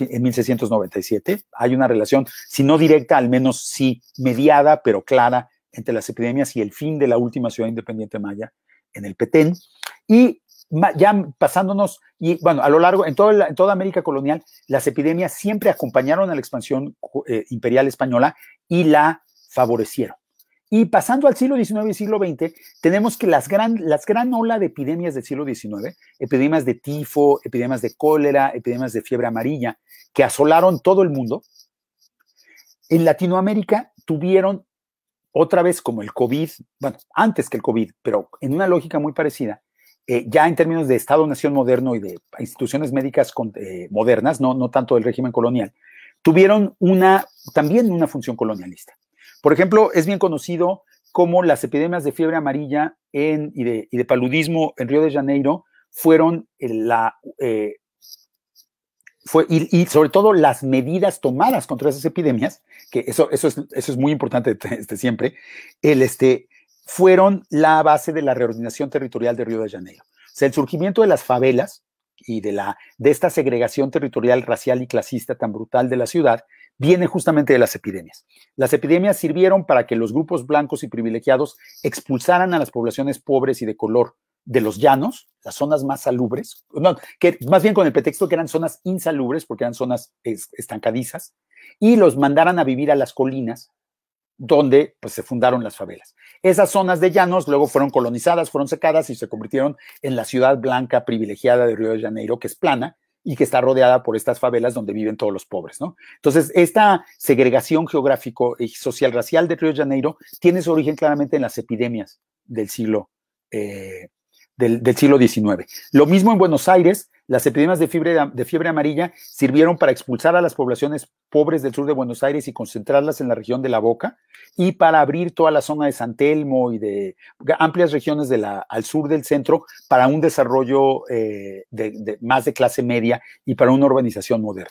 en 1697. Hay una relación, si no directa, al menos sí mediada, pero clara, entre las epidemias y el fin de la última ciudad independiente maya en el Petén. Y ya pasándonos, y bueno, a lo largo, en toda, América colonial, las epidemias siempre acompañaron a la expansión eh, imperial española y la favorecieron. Y pasando al siglo XIX y siglo XX, tenemos que las gran, las gran ola de epidemias del siglo XIX, epidemias de tifo, epidemias de cólera, epidemias de fiebre amarilla, que asolaron todo el mundo, en Latinoamérica tuvieron otra vez como el COVID, bueno, antes que el COVID, pero en una lógica muy parecida, eh, ya en términos de Estado-Nación moderno y de instituciones médicas eh, modernas, no, no tanto del régimen colonial, tuvieron una, también una función colonialista. Por ejemplo, es bien conocido cómo las epidemias de fiebre amarilla y, de, paludismo en Río de Janeiro fueron eh, la... Eh, y, sobre todo las medidas tomadas contra esas epidemias, que eso, eso, es, eso es muy importante este, siempre, fueron la base de la reordinación territorial de Río de Janeiro. O sea, el surgimiento de las favelas y de, la, de esta segregación territorial, racial y clasista tan brutal de la ciudad viene justamente de las epidemias. Las epidemias sirvieron para que los grupos blancos y privilegiados expulsaran a las poblaciones pobres y de color de los llanos, las zonas más salubres, que más bien con el pretexto que eran zonas insalubres porque eran zonas estancadizas, y los mandaran a vivir a las colinas donde pues, se fundaron las favelas. Esas zonas de llanos luego fueron colonizadas, fueron secadas y se convirtieron en la ciudad blanca privilegiada de Río de Janeiro, que es plana, y que está rodeada por estas favelas donde viven todos los pobres, ¿no? Entonces, esta segregación geográfico y social racial de Río de Janeiro tiene su origen claramente en las epidemias del siglo eh, del, siglo XIX. Lo mismo en Buenos Aires, las epidemias de fiebre, amarilla sirvieron para expulsar a las poblaciones pobres del sur de Buenos Aires y concentrarlas en la región de la Boca y para abrir toda la zona de San Telmo y de amplias regiones al sur del centro para un desarrollo eh, de, más de clase media y para una urbanización moderna.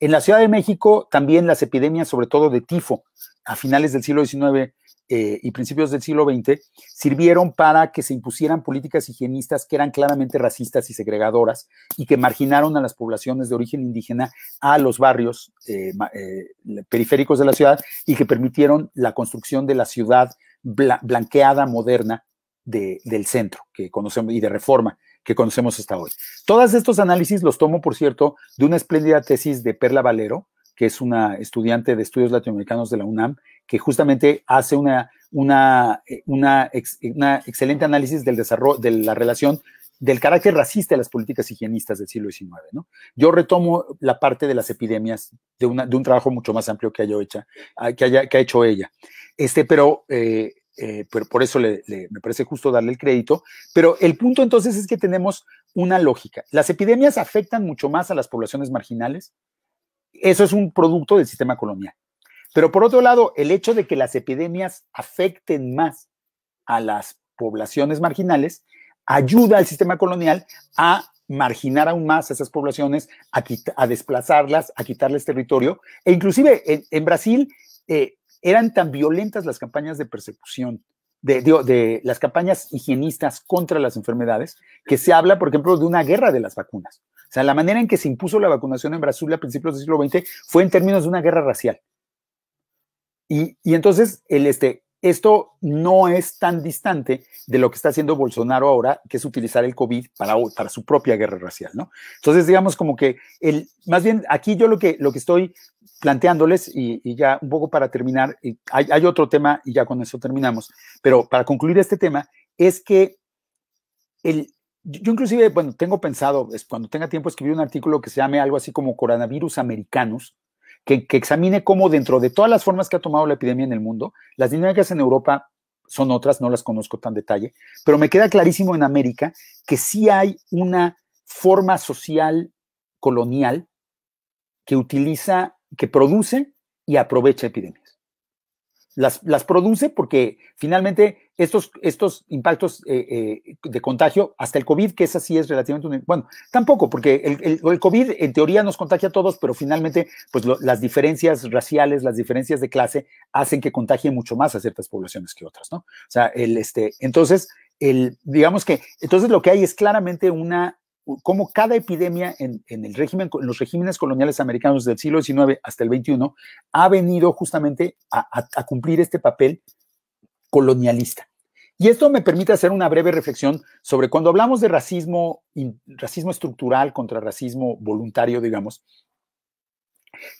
En la Ciudad de México también las epidemias, sobre todo de tifo, a finales del siglo XIX, eh, y principios del siglo XX sirvieron para que se impusieran políticas higienistas que eran claramente racistas y segregadoras y que marginaron a las poblaciones de origen indígena a los barrios eh, eh, periféricos de la ciudad y que permitieron la construcción de la ciudad blanqueada moderna del centro que conocemos y de reforma que conocemos hasta hoy. Todos estos análisis los tomo, por cierto, de una espléndida tesis de Perla Valero, que es una estudiante de estudios latinoamericanos de la UNAM, que justamente hace una, una, eh, eh, una, excelente análisis del desarrollo, de la relación del carácter racista de las políticas higienistas del siglo XIX. ¿no? Yo retomo la parte de las epidemias de, una, de un trabajo mucho más amplio que, haya ah, que, haya, que ha hecho ella. Este, pero, eh, por eso me parece justo darle el crédito. Pero el punto entonces es que tenemos una lógica. Las epidemias afectan mucho más a las poblaciones marginales eso es un producto del sistema colonial. Pero por otro lado, el hecho de que las epidemias afecten más a las poblaciones marginales ayuda al sistema colonial a marginar aún más a esas poblaciones, a, desplazarlas, a quitarles territorio. E inclusive en, Brasil eh, eran tan violentas las campañas de persecución, de, las campañas higienistas contra las enfermedades, que se habla, por ejemplo, de una guerra de las vacunas. O sea, la manera en que se impuso la vacunación en Brasil a principios del siglo XX fue en términos de una guerra racial. Y, entonces, el, este, esto no es tan distante de lo que está haciendo Bolsonaro ahora, que es utilizar el COVID para, para su propia guerra racial, ¿no? Entonces, digamos como que, el, más bien, aquí yo lo que, lo que estoy planteándoles, y, ya un poco para terminar, hay otro tema y ya con eso terminamos, pero para concluir este tema, es que el, yo inclusive, bueno, tengo pensado, cuando tenga tiempo, escribir un artículo que se llame algo así como coronavirus americanos, que, examine cómo dentro de todas las formas que ha tomado la epidemia en el mundo, las dinámicas en Europa son otras, no las conozco tan detalle, pero me queda clarísimo en América que sí hay una forma social colonial que utiliza, que produce y aprovecha epidemias. Las, las produce porque finalmente estos, estos impactos eh, eh, de contagio, hasta el COVID, que es así es relativamente... bueno, tampoco, porque el, COVID en teoría nos contagia a todos, pero finalmente pues las diferencias raciales, las diferencias de clase hacen que contagie mucho más a ciertas poblaciones que otras, ¿no? O sea, el, este, entonces, el, digamos que, entonces lo que hay es claramente una como cada epidemia en, en, el régimen, los regímenes coloniales americanos del siglo XIX hasta el XXI ha venido justamente a cumplir este papel colonialista. Y esto me permite hacer una breve reflexión sobre cuando hablamos de racismo, racismo estructural contra racismo voluntario, digamos,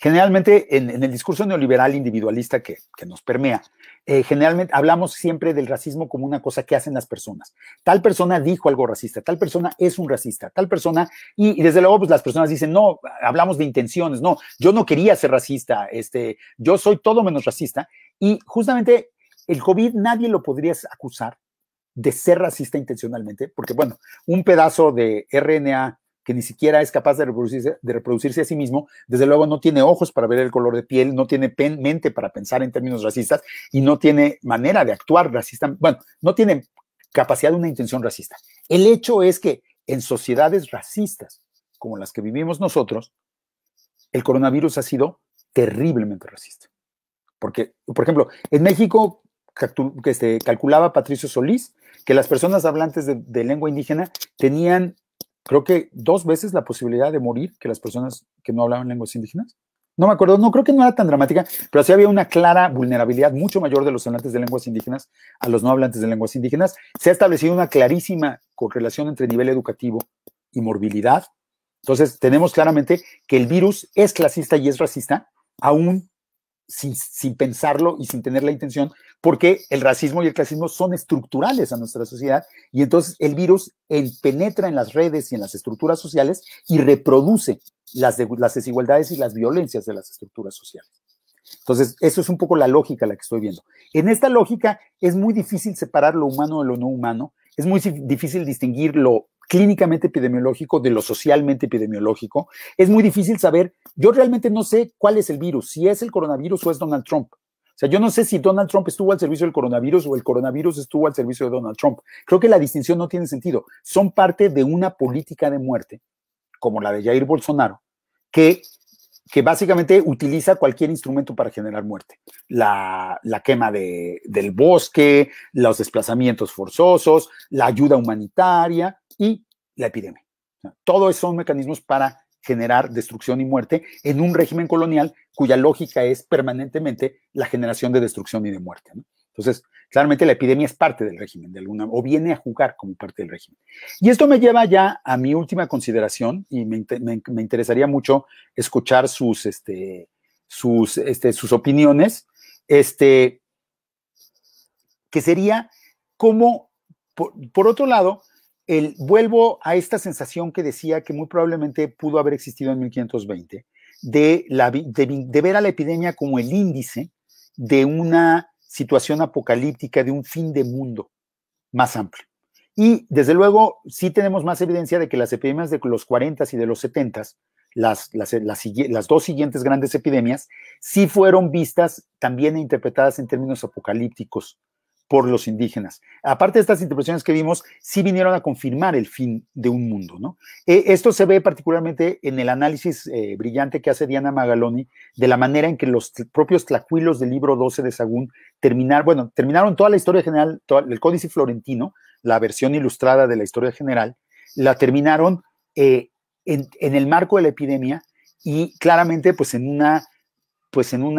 Generalmente, en, el discurso neoliberal individualista que, nos permea, eh, generalmente hablamos siempre del racismo como una cosa que hacen las personas. Tal persona dijo algo racista, tal persona es un racista, tal persona, y, desde luego, pues las personas dicen, no, hablamos de intenciones, no, yo no quería ser racista, este, yo soy todo menos racista. Y justamente el COVID nadie lo podría acusar de ser racista intencionalmente, porque bueno, un pedazo de RNA que ni siquiera es capaz de reproducirse, de reproducirse a sí mismo, desde luego no tiene ojos para ver el color de piel, no tiene mente para pensar en términos racistas y no tiene manera de actuar racista, bueno, no tiene capacidad de una intención racista. El hecho es que en sociedades racistas como las que vivimos nosotros, el coronavirus ha sido terriblemente racista. Porque, por ejemplo, en México que este, calculaba Patricio Solís, que las personas hablantes de, de, lengua indígena tenían, creo que dos veces la posibilidad de morir que las personas que no hablaban lenguas indígenas. No me acuerdo, no creo que no era tan dramática, pero sí había una clara vulnerabilidad mucho mayor de los hablantes de lenguas indígenas a los no hablantes de lenguas indígenas. Se ha establecido una clarísima correlación entre nivel educativo y morbilidad. Entonces, tenemos claramente que el virus es clasista y es racista, aún sin, pensarlo y sin tener la intención, porque el racismo y el clasismo son estructurales a nuestra sociedad y entonces el virus penetra en las redes y en las estructuras sociales y reproduce las, las desigualdades y las violencias de las estructuras sociales. Entonces, eso es un poco la lógica la que estoy viendo. En esta lógica es muy difícil separar lo humano de lo no humano, es muy difícil distinguir lo clínicamente epidemiológico de lo socialmente epidemiológico, es muy difícil saber, yo realmente no sé cuál es el virus, si es el coronavirus o es Donald Trump. O sea, yo no sé si Donald Trump estuvo al servicio del coronavirus o el coronavirus estuvo al servicio de Donald Trump. Creo que la distinción no tiene sentido. Son parte de una política de muerte, como la de Jair Bolsonaro, que, que básicamente utiliza cualquier instrumento para generar muerte. La, quema del bosque, los desplazamientos forzosos, la ayuda humanitaria, y la epidemia. Todos son mecanismos para generar destrucción y muerte en un régimen colonial cuya lógica es permanentemente la generación de destrucción y de muerte. Entonces, claramente la epidemia es parte del régimen de alguna o viene a jugar como parte del régimen. Y esto me lleva ya a mi última consideración y me, interesaría mucho escuchar sus, este, sus, este, sus opiniones, este, que sería cómo, por otro lado, vuelvo a esta sensación que decía que muy probablemente pudo haber existido en 1520, de, ver a la epidemia como el índice de una situación apocalíptica, de un fin de mundo más amplio. Y desde luego, sí tenemos más evidencia de que las epidemias de los 40 y de los 70, s las, las, dos siguientes grandes epidemias, sí fueron vistas también e interpretadas en términos apocalípticos por los indígenas. Aparte de estas interpretaciones que vimos, sí vinieron a confirmar el fin de un mundo, ¿no? E, esto se ve particularmente en el análisis eh, brillante que hace Diana Magaloni de la manera en que los propios tlacuilos del libro 12 de Sagún terminaron, bueno, terminaron toda la historia general, el Códice Florentino, la versión ilustrada de la historia general, la terminaron eh, en, en el marco de la epidemia y claramente pues en una, pues en un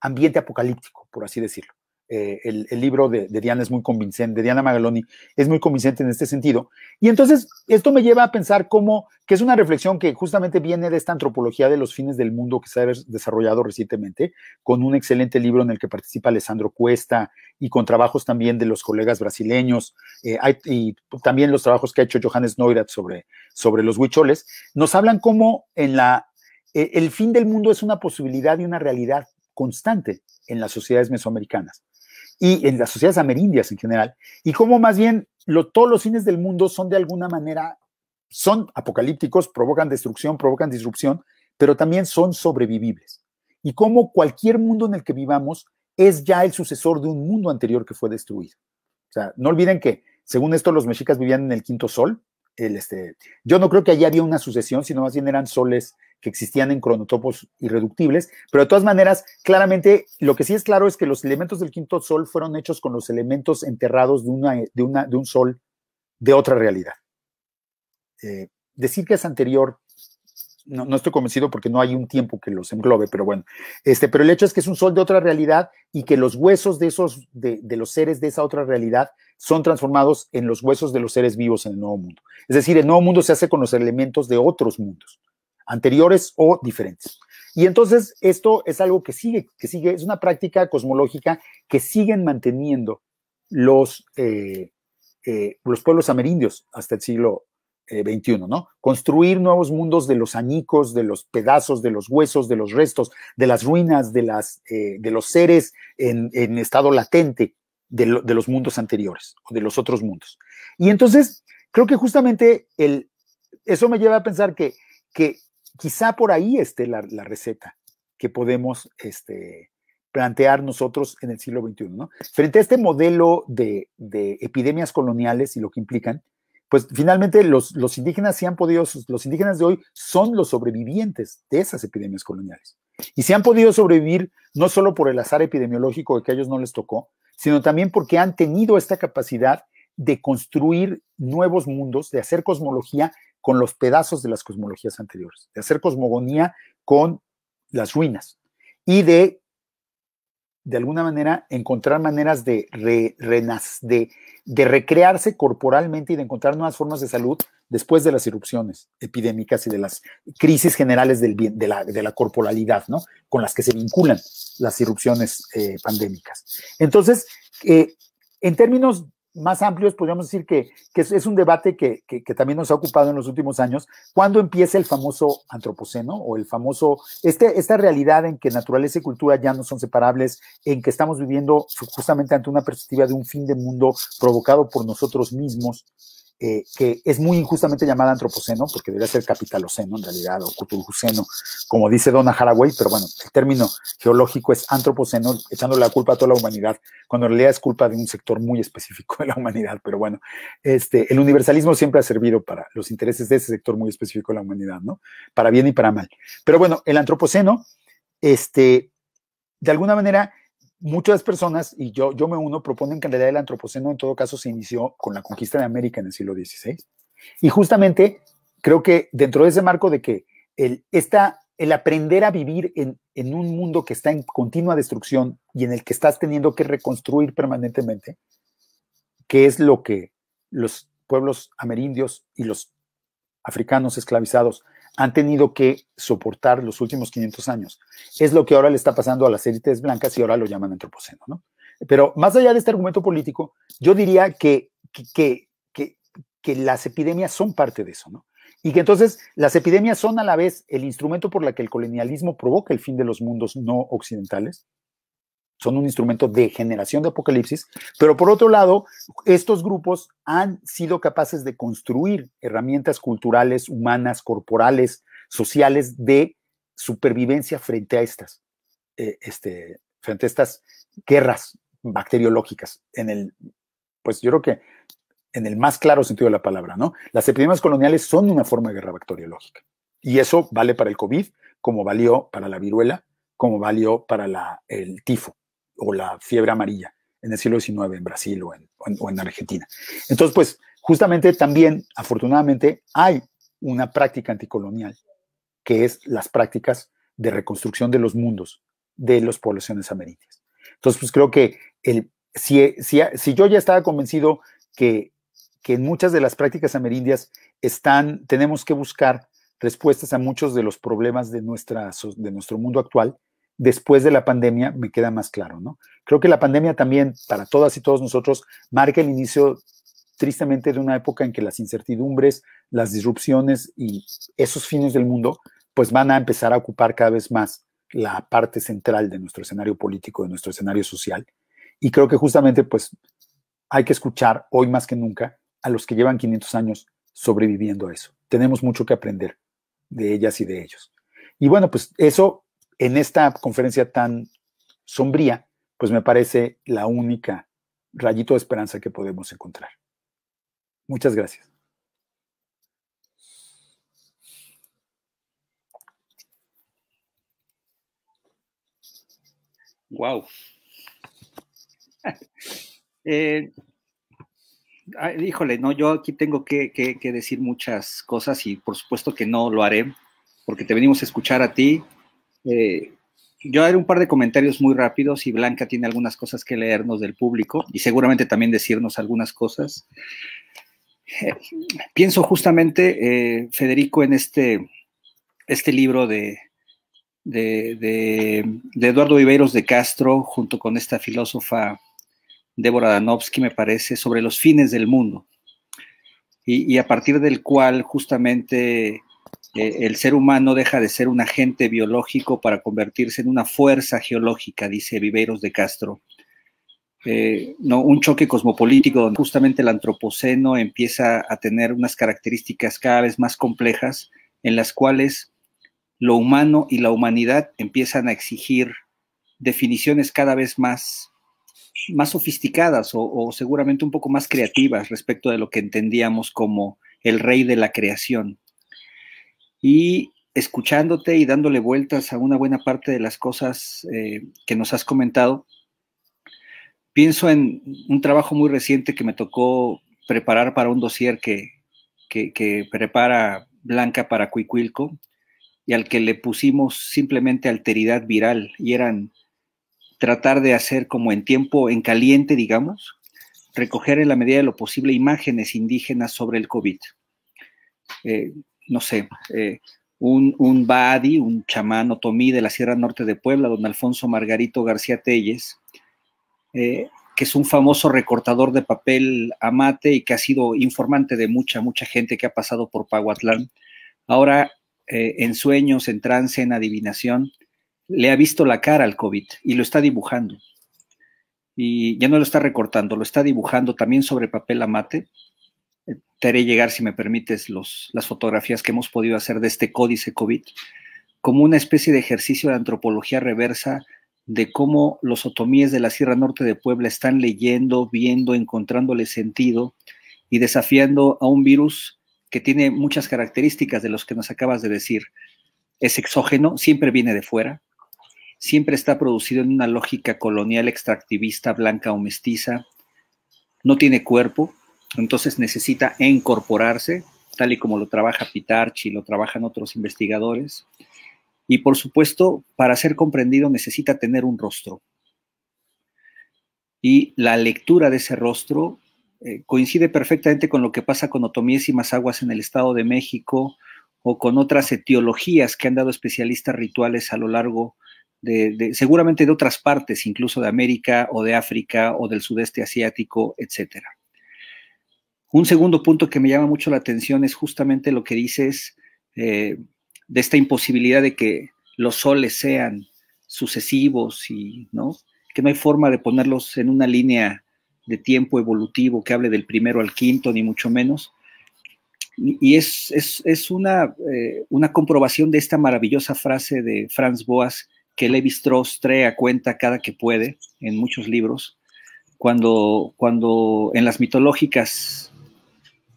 ambiente apocalíptico, por así decirlo. Eh, el, libro de, Diana es muy convincente, de Diana Magaloni es muy convincente en este sentido. Y entonces esto me lleva a pensar cómo, que es una reflexión que justamente viene de esta antropología de los fines del mundo que se ha desarrollado recientemente, con un excelente libro en el que participa Alessandro Cuesta y con trabajos también de los colegas brasileños eh, y también los trabajos que ha hecho Johannes Neurath sobre, sobre los huicholes, nos hablan cómo en la, e, el fin del mundo es una posibilidad y una realidad constante en las sociedades mesoamericanas y en las sociedades amerindias en general, y cómo más bien todos los cines del mundo son de alguna manera, son apocalípticos, provocan destrucción, provocan disrupción, pero también son sobrevivibles. Y como cualquier mundo en el que vivamos es ya el sucesor de un mundo anterior que fue destruido. O sea, no olviden que, según esto, los mexicas vivían en el quinto sol. El, este, yo no creo que haya había una sucesión, sino más bien eran soles que existían en cronotopos irreductibles, pero de todas maneras, claramente, lo que sí es claro es que los elementos del quinto sol fueron hechos con los elementos enterrados de, de, un sol de otra realidad. Eh, decir que es anterior, no, estoy convencido porque no hay un tiempo que los englobe, pero bueno, este, pero el hecho es que es un sol de otra realidad y que los huesos de esos, de, de los seres de esa otra realidad son transformados en los huesos de los seres vivos en el nuevo mundo. Es decir, el nuevo mundo se hace con los elementos de otros mundos anteriores o diferentes. Y entonces esto es algo que sigue, que sigue, es una práctica cosmológica que siguen manteniendo los, eh, eh, los pueblos amerindios hasta el siglo XXI, eh, ¿no? Construir nuevos mundos de los añicos, de los pedazos, de los huesos, de los restos, de las ruinas, de, las, de los seres en, estado latente de, los mundos anteriores o de los otros mundos. Y entonces creo que justamente el, eso me lleva a pensar que, que quizá por ahí esté la, receta que podemos este, plantear nosotros en el siglo XXI. Frente a este modelo de, epidemias coloniales y lo que implican, pues finalmente los, indígenas han podido, los indígenas de hoy son los sobrevivientes de esas epidemias coloniales. Y se han podido sobrevivir no solo por el azar epidemiológico que a ellos no les tocó, sino también porque han tenido esta capacidad de construir nuevos mundos, de hacer cosmología con los pedazos de las cosmologías anteriores, de hacer cosmogonía con las ruinas y de, de alguna manera, encontrar maneras de, de, de recrearse corporalmente y de encontrar nuevas formas de salud después de las irrupciones epidémicas y de las crisis generales del de, la, corporalidad, ¿no? Con las que se vinculan las irrupciones eh, pandémicas. Entonces, eh, en términos más amplios, podríamos decir que, es, un debate que, que, también nos ha ocupado en los últimos años, cuándo empieza el famoso antropoceno o el famoso, este, esta realidad en que naturaleza y cultura ya no son separables, en que estamos viviendo justamente ante una perspectiva de un fin de mundo provocado por nosotros mismos, eh, que es muy injustamente llamada antropoceno, porque debería ser capitaloceno en realidad, o cutuljuceno, como dice Donna Haraway, pero bueno, el término geológico es antropoceno, echándole la culpa a toda la humanidad, cuando en realidad es culpa de un sector muy específico de la humanidad, pero bueno, este, el universalismo siempre ha servido para los intereses de ese sector muy específico de la humanidad, ¿no? Para bien y para mal. Pero bueno, el antropoceno, este, de alguna manera, muchas personas, y yo, yo me uno, proponen que en realidad el antropoceno en todo caso se inició con la conquista de América en el siglo XVI. Y justamente creo que dentro de ese marco de que el, el aprender a vivir en, en, un mundo que está en continua destrucción y en el que estás teniendo que reconstruir permanentemente, que es lo que los pueblos amerindios y los africanos esclavizados han tenido que soportar los últimos 500 años. Es lo que ahora le está pasando a las élites blancas y ahora lo llaman antropoceno, Pero más allá de este argumento político, yo diría que, que, que, que las epidemias son parte de eso, ¿no? Y que entonces las epidemias son a la vez el instrumento por la que el colonialismo provoca el fin de los mundos no occidentales, son un instrumento de generación de apocalipsis, pero por otro lado, estos grupos han sido capaces de construir herramientas culturales, humanas, corporales, sociales de supervivencia frente a estas, eh, este, frente a estas guerras bacteriológicas. En el, pues yo creo que en el más claro sentido de la palabra, ¿no? Las epidemias coloniales son una forma de guerra bacteriológica. Y eso vale para el COVID, como valió para la viruela, como valió para el tifo o la fiebre amarilla en el siglo XIX en Brasil o en, Argentina. Entonces, pues justamente también, afortunadamente, hay una práctica anticolonial, que es las prácticas de reconstrucción de los mundos de las poblaciones amerindias. Entonces, pues creo que el, si, yo ya estaba convencido que, en muchas de las prácticas amerindias están, tenemos que buscar respuestas a muchos de los problemas de, nuestra, de nuestro mundo actual, después de la pandemia me queda más claro, ¿no? Creo que la pandemia también, para todas y todos nosotros, marca el inicio tristemente de una época en que las incertidumbres, las disrupciones y esos fines del mundo, pues van a empezar a ocupar cada vez más la parte central de nuestro escenario político, de nuestro escenario social. Y creo que justamente, pues, hay que escuchar hoy más que nunca a los que llevan 500 años sobreviviendo a eso. Tenemos mucho que aprender de ellas y de ellos. Y bueno, pues eso en esta conferencia tan sombría, pues me parece la única rayito de esperanza que podemos encontrar. Muchas gracias. Wow. Eh, híjole, no, yo aquí tengo que, decir muchas cosas y por supuesto que no lo haré, porque te venimos a escuchar a ti, eh, yo haré un par de comentarios muy rápidos y Blanca tiene algunas cosas que leernos del público y seguramente también decirnos algunas cosas. Eh, pienso justamente, eh, Federico, en este, este libro de, de, Eduardo Viveiros de Castro junto con esta filósofa Débora Danovsky, me parece, sobre los fines del mundo y a partir del cual justamente eh, el ser humano deja de ser un agente biológico para convertirse en una fuerza geológica, dice Viveros de Castro. Eh, no, un choque cosmopolítico donde justamente el antropoceno empieza a tener unas características cada vez más complejas en las cuales lo humano y la humanidad empiezan a exigir definiciones cada vez más, más sofisticadas o seguramente un poco más creativas respecto de lo que entendíamos como el rey de la creación y escuchándote y dándole vueltas a una buena parte de las cosas eh, que nos has comentado, pienso en un trabajo muy reciente que me tocó preparar para un dossier que, prepara Blanca para Cuicuilco y al que le pusimos simplemente alteridad viral y eran tratar de hacer como en tiempo en caliente, digamos, recoger en la medida de lo posible imágenes indígenas sobre el COVID. Eh, no sé, eh, un, un un chamán otomí de la Sierra Norte de Puebla, don Alfonso Margarito García Telles, eh, que es un famoso recortador de papel amate y que ha sido informante de mucha, mucha gente que ha pasado por Paguatlán. Ahora, eh, en sueños, en trance, en adivinación, le ha visto la cara al COVID y lo está dibujando. Y ya no lo está recortando, lo está dibujando también sobre papel amate te haré llegar, si me permites, las fotografías que hemos podido hacer de este códice COVID, como una especie de ejercicio de antropología reversa de cómo los otomíes de la Sierra Norte de Puebla están leyendo, viendo, encontrándole sentido y desafiando a un virus que tiene muchas características de los que nos acabas de decir. Es exógeno, siempre viene de fuera, siempre está producido en una lógica colonial extractivista, blanca o mestiza, no tiene cuerpo, entonces necesita incorporarse, tal y como lo trabaja Pitarchi, lo trabajan otros investigadores. Y por supuesto, para ser comprendido necesita tener un rostro. Y la lectura de ese rostro eh, coincide perfectamente con lo que pasa con Otomíes y en el Estado de México o con otras etiologías que han dado especialistas rituales a lo largo de, seguramente de otras partes, incluso de América o de África o del sudeste asiático, etcétera. Un segundo punto que me llama mucho la atención es justamente lo que dices eh, de esta imposibilidad de que los soles sean sucesivos y no que no hay forma de ponerlos en una línea de tiempo evolutivo que hable del primero al quinto, ni mucho menos. Y es, una, eh, una comprobación de esta maravillosa frase de Franz Boas que Levi Strauss trae a cuenta cada que puede en muchos libros, cuando, cuando en las mitológicas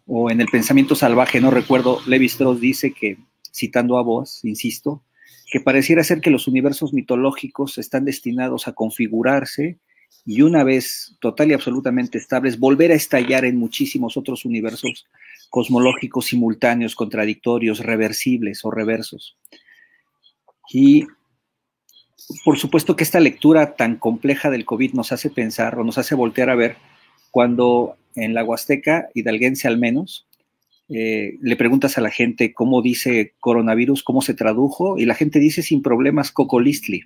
o en el pensamiento salvaje, no recuerdo, Levi Strauss dice que, citando a vos, insisto, que pareciera ser que los universos mitológicos están destinados a configurarse y una vez total y absolutamente estables, volver a estallar en muchísimos otros universos cosmológicos simultáneos, contradictorios, reversibles o reversos. Y por supuesto que esta lectura tan compleja del COVID nos hace pensar o nos hace voltear a ver cuando en la Huasteca hidalguense al menos, eh, le preguntas a la gente cómo dice coronavirus, cómo se tradujo, y la gente dice sin problemas cocolistli,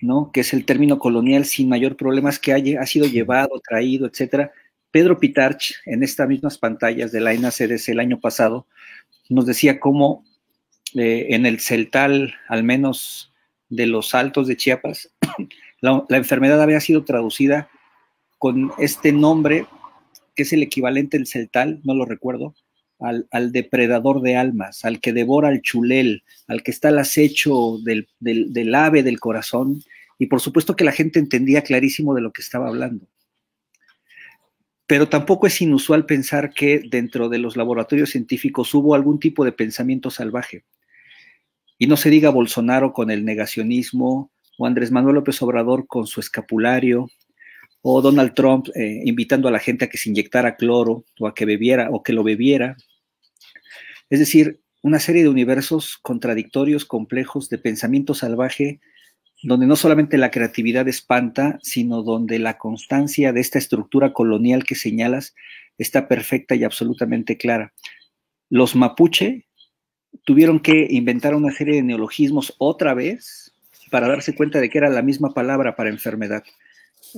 ¿no? Que es el término colonial sin mayor problemas que haya, ha sido llevado, traído, etcétera. Pedro Pitarch, en estas mismas pantallas de la NACDC el año pasado, nos decía cómo eh, en el Celtal, al menos de los altos de Chiapas, la enfermedad había sido traducida con este nombre, que es el equivalente del celtal, no lo recuerdo, al, depredador de almas, al que devora al chulel, al que está al acecho del ave del corazón. Y por supuesto que la gente entendía clarísimo de lo que estaba hablando. Pero tampoco es inusual pensar que dentro de los laboratorios científicos hubo algún tipo de pensamiento salvaje. Y no se diga Bolsonaro con el negacionismo, o Andrés Manuel López Obrador con su escapulario, o Donald Trump eh, invitando a la gente a que se inyectara cloro o a que bebiera o que lo bebiera. Es decir, una serie de universos contradictorios, complejos, de pensamiento salvaje, donde no solamente la creatividad espanta, sino donde la constancia de esta estructura colonial que señalas está perfecta y absolutamente clara. Los mapuche tuvieron que inventar una serie de neologismos otra vez para darse cuenta de que era la misma palabra para enfermedad.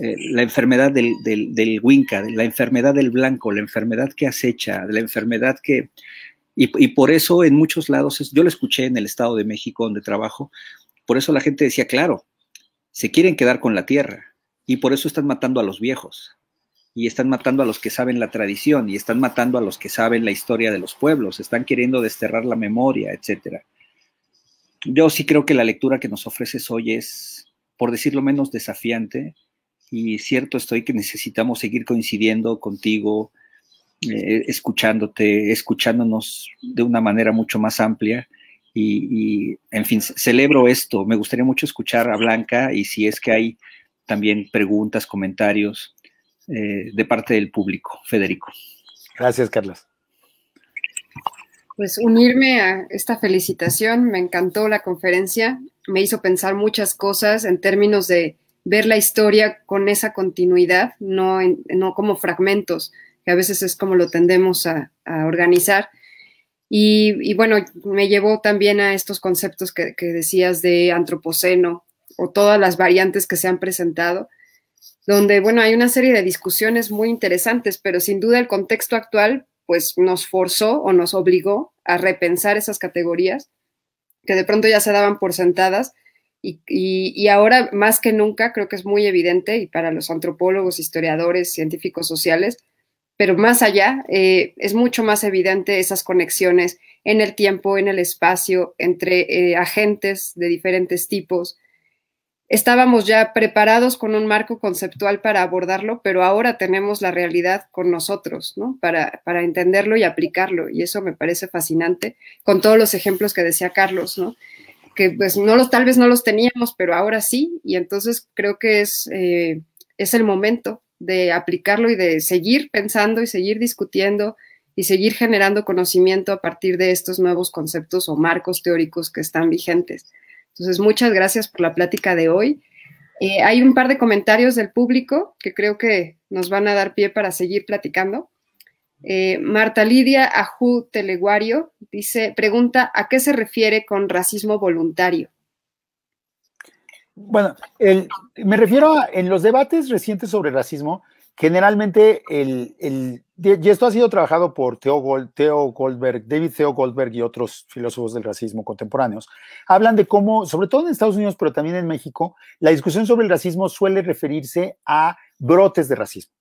Eh, la enfermedad del, del, Winca, la enfermedad del blanco, la enfermedad que acecha, la enfermedad que... Y, por eso en muchos lados, yo lo escuché en el Estado de México donde trabajo, por eso la gente decía, claro, se quieren quedar con la tierra y por eso están matando a los viejos y están matando a los que saben la tradición y están matando a los que saben la historia de los pueblos, están queriendo desterrar la memoria, etc. Yo sí creo que la lectura que nos ofreces hoy es, por decirlo menos, desafiante, y cierto estoy que necesitamos seguir coincidiendo contigo, eh, escuchándote, escuchándonos de una manera mucho más amplia. Y, en fin, celebro esto. Me gustaría mucho escuchar a Blanca y si es que hay también preguntas, comentarios eh, de parte del público. Federico. Gracias, Carlos. Pues unirme a esta felicitación, me encantó la conferencia, me hizo pensar muchas cosas en términos de ver la historia con esa continuidad, no, no como fragmentos, que a veces es como lo tendemos a, organizar. Y, bueno, me llevó también a estos conceptos que, que, decías de antropoceno o todas las variantes que se han presentado, donde, bueno, hay una serie de discusiones muy interesantes, pero sin duda el contexto actual, pues nos forzó o nos obligó a repensar esas categorías que de pronto ya se daban por sentadas y, ahora más que nunca creo que es muy evidente y para los antropólogos, historiadores, científicos sociales, pero más allá eh, es mucho más evidente esas conexiones en el tiempo, en el espacio, entre eh, agentes de diferentes tipos. Estábamos ya preparados con un marco conceptual para abordarlo, pero ahora tenemos la realidad con nosotros, ¿no? Para, para entenderlo y aplicarlo. Y eso me parece fascinante, con todos los ejemplos que decía Carlos, ¿no? que pues no los, tal vez no los teníamos, pero ahora sí, y entonces creo que es, eh, es el momento de aplicarlo y de seguir pensando y seguir discutiendo y seguir generando conocimiento a partir de estos nuevos conceptos o marcos teóricos que están vigentes. Entonces, muchas gracias por la plática de hoy. Eh, hay un par de comentarios del público que creo que nos van a dar pie para seguir platicando. Eh, Marta Lidia Ajú Teleguario dice, pregunta, ¿a qué se refiere con racismo voluntario? Bueno, me refiero a en los debates recientes sobre racismo, generalmente el, y esto ha sido trabajado por Goldberg, David Theo Goldberg y otros filósofos del racismo contemporáneos, hablan de cómo, sobre todo en Estados Unidos, pero también en México, la discusión sobre el racismo suele referirse a brotes de racismo.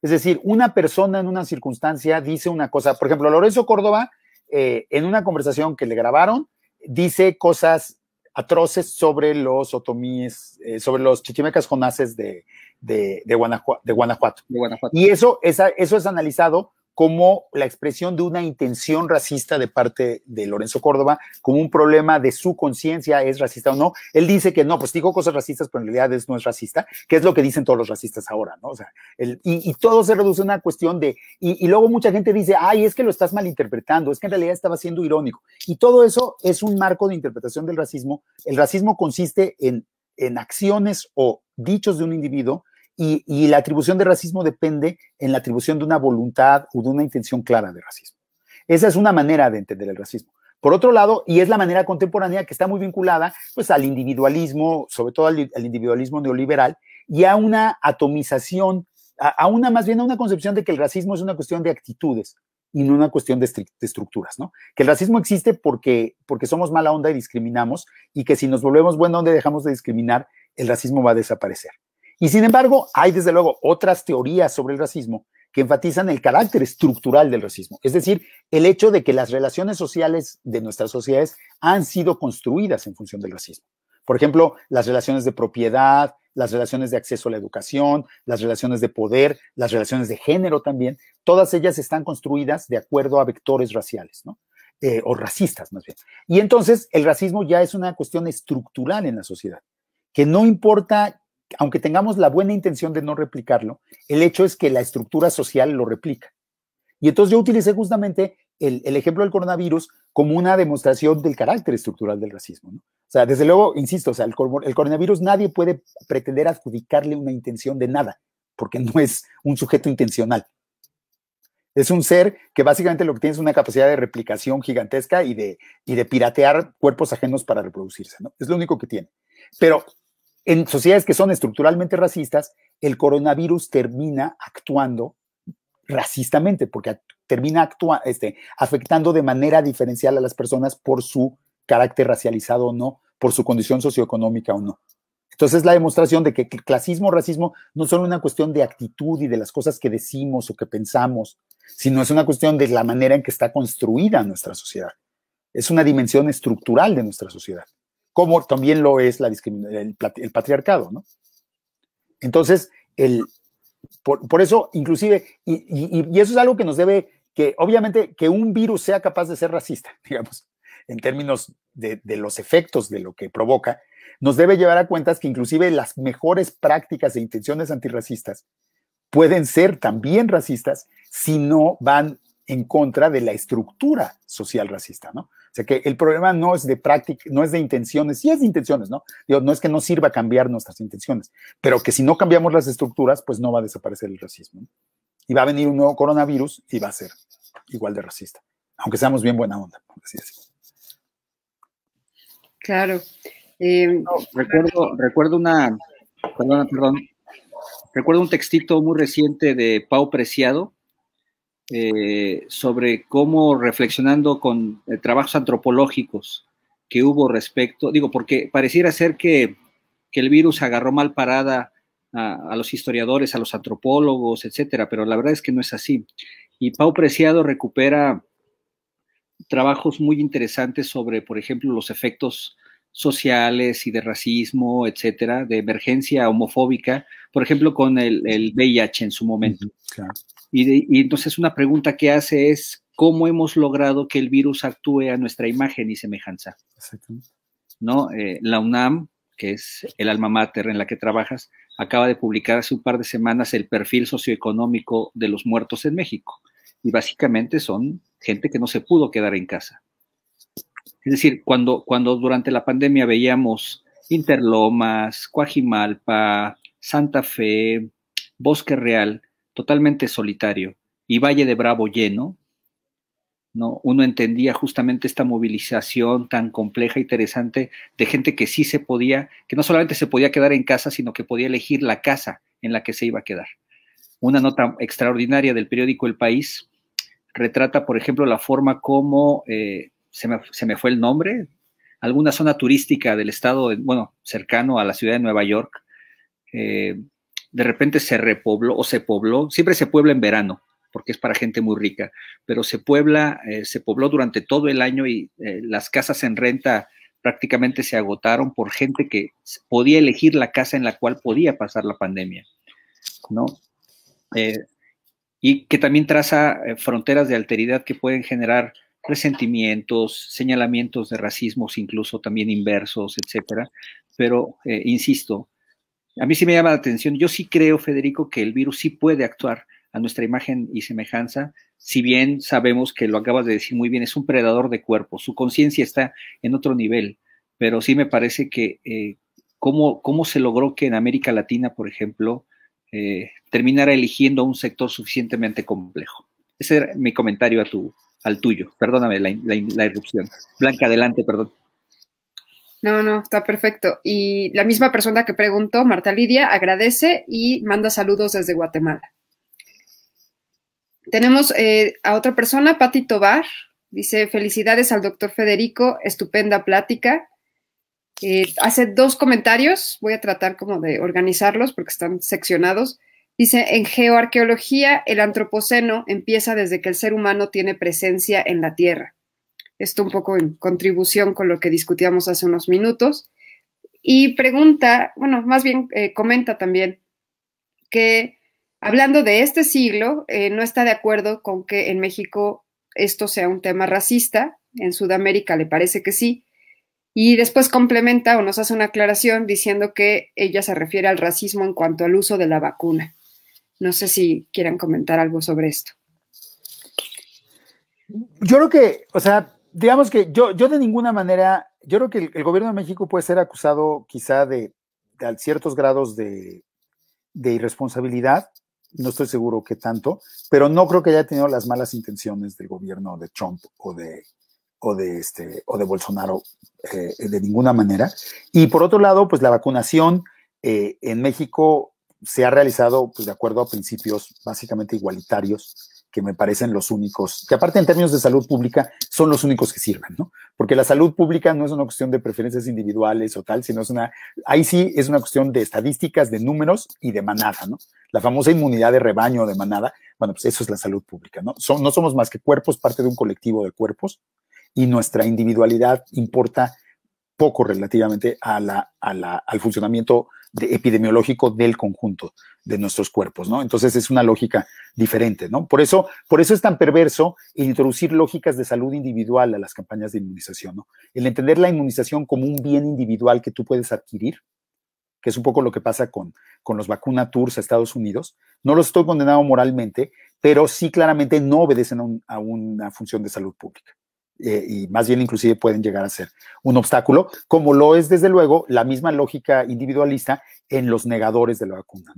Es decir, una persona en una circunstancia dice una cosa. Por ejemplo, Lorenzo Córdoba, eh, en una conversación que le grabaron, dice cosas atroces sobre los otomíes, eh, sobre los chichimecas jonaces de, Guanajuato, Y eso, eso es analizado como la expresión de una intención racista de parte de Lorenzo Córdoba, como un problema de su conciencia, es racista o no. Él dice que no, pues digo cosas racistas, pero en realidad es, no es racista, que es lo que dicen todos los racistas ahora, ¿no? O sea, y, todo se reduce a una cuestión de, y, luego mucha gente dice, ay, es que lo estás malinterpretando, es que en realidad estaba siendo irónico. Y todo eso es un marco de interpretación del racismo. El racismo consiste en, en acciones o dichos de un individuo y, la atribución de racismo depende en la atribución de una voluntad o de una intención clara de racismo. Esa es una manera de entender el racismo. Por otro lado, y es la manera contemporánea que está muy vinculada pues, al individualismo, sobre todo al, individualismo neoliberal, y a una atomización, a, una más bien a una concepción de que el racismo es una cuestión de actitudes y no una cuestión de, estructuras, ¿no? Que el racismo existe porque, porque somos mala onda y discriminamos, y que si nos volvemos buena onda y dejamos de discriminar, el racismo va a desaparecer. Y sin embargo, hay desde luego otras teorías sobre el racismo que enfatizan el carácter estructural del racismo, es decir, el hecho de que las relaciones sociales de nuestras sociedades han sido construidas en función del racismo. Por ejemplo, las relaciones de propiedad, las relaciones de acceso a la educación, las relaciones de poder, las relaciones de género también, todas ellas están construidas de acuerdo a vectores raciales, ¿no? Eh, o racistas más bien. Y entonces el racismo ya es una cuestión estructural en la sociedad, que no importa aunque tengamos la buena intención de no replicarlo, el hecho es que la estructura social lo replica. Y entonces yo utilicé justamente el, ejemplo del coronavirus como una demostración del carácter estructural del racismo. O sea, desde luego, insisto, o sea, el, coronavirus nadie puede pretender adjudicarle una intención de nada, porque no es un sujeto intencional. Es un ser que básicamente lo que tiene es una capacidad de replicación gigantesca y de, de piratear cuerpos ajenos para reproducirse, ¿no? Es lo único que tiene. Pero en sociedades que son estructuralmente racistas, el coronavirus termina actuando racistamente, porque termina este, afectando de manera diferencial a las personas por su carácter racializado o no, por su condición socioeconómica o no. Entonces, la demostración de que, el clasismo, racismo no son una cuestión de actitud y de las cosas que decimos o que pensamos, sino es una cuestión de la manera en que está construida nuestra sociedad. Es una dimensión estructural de nuestra sociedad como también lo es la el, el, patriarcado, ¿no? Entonces, el, por, eso, inclusive, y, eso es algo que nos debe, que obviamente que un virus sea capaz de ser racista, digamos, en términos de, de los efectos de lo que provoca, nos debe llevar a cuentas que inclusive las mejores prácticas e intenciones antirracistas pueden ser también racistas si no van en contra de la estructura social racista, ¿no? sea que el problema no es de práctica, no es de intenciones, sí es de intenciones, ¿no? Digo, no es que no sirva cambiar nuestras intenciones, pero que si no cambiamos las estructuras, pues no va a desaparecer el racismo. Y va a venir un nuevo coronavirus y va a ser igual de racista, aunque seamos bien buena onda, así decirlo. Claro. Em, recuerdo, recuerdo una, perdón, perdón, recuerdo un textito muy reciente de Pau Preciado, eh, sobre cómo reflexionando con eh, trabajos antropológicos que hubo respecto, digo, porque pareciera ser que, que el virus agarró mal parada a, los historiadores, a los antropólogos, etcétera, pero la verdad es que no es así. Y Pau Preciado recupera trabajos muy interesantes sobre, por ejemplo, los efectos sociales y de racismo, etcétera, de emergencia homofóbica, por ejemplo, con el, el VIH en su momento. Claro. Y, entonces una pregunta que hace es, ¿cómo hemos logrado que el virus actúe a nuestra imagen y semejanza? ¿No? Eh, la UNAM, que es el alma mater en la que trabajas, acaba de publicar hace un par de semanas el perfil socioeconómico de los muertos en México. Y básicamente son gente que no se pudo quedar en casa. Es decir, cuando, cuando durante la pandemia veíamos Interlomas, Cuajimalpa, Santa Fe, Bosque Real, totalmente solitario y Valle de Bravo lleno, ¿no? uno entendía justamente esta movilización tan compleja, e interesante, de gente que sí se podía, que no solamente se podía quedar en casa, sino que podía elegir la casa en la que se iba a quedar. Una nota extraordinaria del periódico El País retrata, por ejemplo, la forma como, eh, se, me, se me fue el nombre, alguna zona turística del estado, bueno, cercano a la ciudad de Nueva York, eh, de repente se repobló o se pobló, siempre se puebla en verano, porque es para gente muy rica, pero se puebla, eh, se pobló durante todo el año y eh, las casas en renta prácticamente se agotaron por gente que podía elegir la casa en la cual podía pasar la pandemia, ¿no? Eh, y que también traza fronteras de alteridad que pueden generar resentimientos, señalamientos de racismos, incluso también inversos, etcétera. Pero, insisto, a mí sí me llama la atención. Yo sí creo, Federico, que el virus sí puede actuar a nuestra imagen y semejanza, si bien sabemos que lo acabas de decir muy bien, es un predador de cuerpo, su conciencia está en otro nivel, pero sí me parece que eh, ¿cómo, se logró que en América Latina, por ejemplo, eh, terminara eligiendo un sector suficientemente complejo. Ese era mi comentario a tu, al tuyo. Perdóname la, la irrupción. Blanca, adelante, perdón. No, no, está perfecto. Y la misma persona que preguntó, Marta Lidia, agradece y manda saludos desde Guatemala. Tenemos eh, a otra persona, Pati Tobar, dice felicidades al doctor Federico, estupenda plática. Eh, hace dos comentarios, voy a tratar como de organizarlos porque están seccionados. Dice, en geoarqueología el antropoceno empieza desde que el ser humano tiene presencia en la Tierra esto un poco en contribución con lo que discutíamos hace unos minutos, y pregunta, bueno, más bien eh, comenta también que hablando de este siglo, eh, no está de acuerdo con que en México esto sea un tema racista, en Sudamérica le parece que sí, y después complementa o nos hace una aclaración diciendo que ella se refiere al racismo en cuanto al uso de la vacuna. No sé si quieran comentar algo sobre esto. Yo creo que, o sea, digamos que yo, yo de ninguna manera, yo creo que el, gobierno de México puede ser acusado quizá de, ciertos grados de, irresponsabilidad, no estoy seguro que tanto, pero no creo que haya tenido las malas intenciones del gobierno de Trump o de, o de, este, o de Bolsonaro eh, de ninguna manera. Y por otro lado, pues la vacunación eh, en México se ha realizado pues, de acuerdo a principios básicamente igualitarios que me parecen los únicos, que aparte en términos de salud pública son los únicos que sirven, ¿no? Porque la salud pública no es una cuestión de preferencias individuales o tal, sino es una, ahí sí es una cuestión de estadísticas, de números y de manada, ¿no? La famosa inmunidad de rebaño o de manada, bueno, pues eso es la salud pública, ¿no? no somos más que cuerpos, parte de un colectivo de cuerpos y nuestra individualidad importa poco relativamente a al funcionamiento epidemiológico del conjunto de nuestros cuerpos, ¿no? Entonces es una lógica diferente, ¿no? Por eso, por eso es tan perverso introducir lógicas de salud individual a las campañas de inmunización, ¿no? El entender la inmunización como un bien individual que tú puedes adquirir, que es un poco lo que pasa con, con los vacuna tours a Estados Unidos. No los estoy condenado moralmente, pero sí claramente no obedecen a una función de salud pública. Eh, y más bien inclusive pueden llegar a ser un obstáculo, como lo es desde luego la misma lógica individualista en los negadores de la vacuna,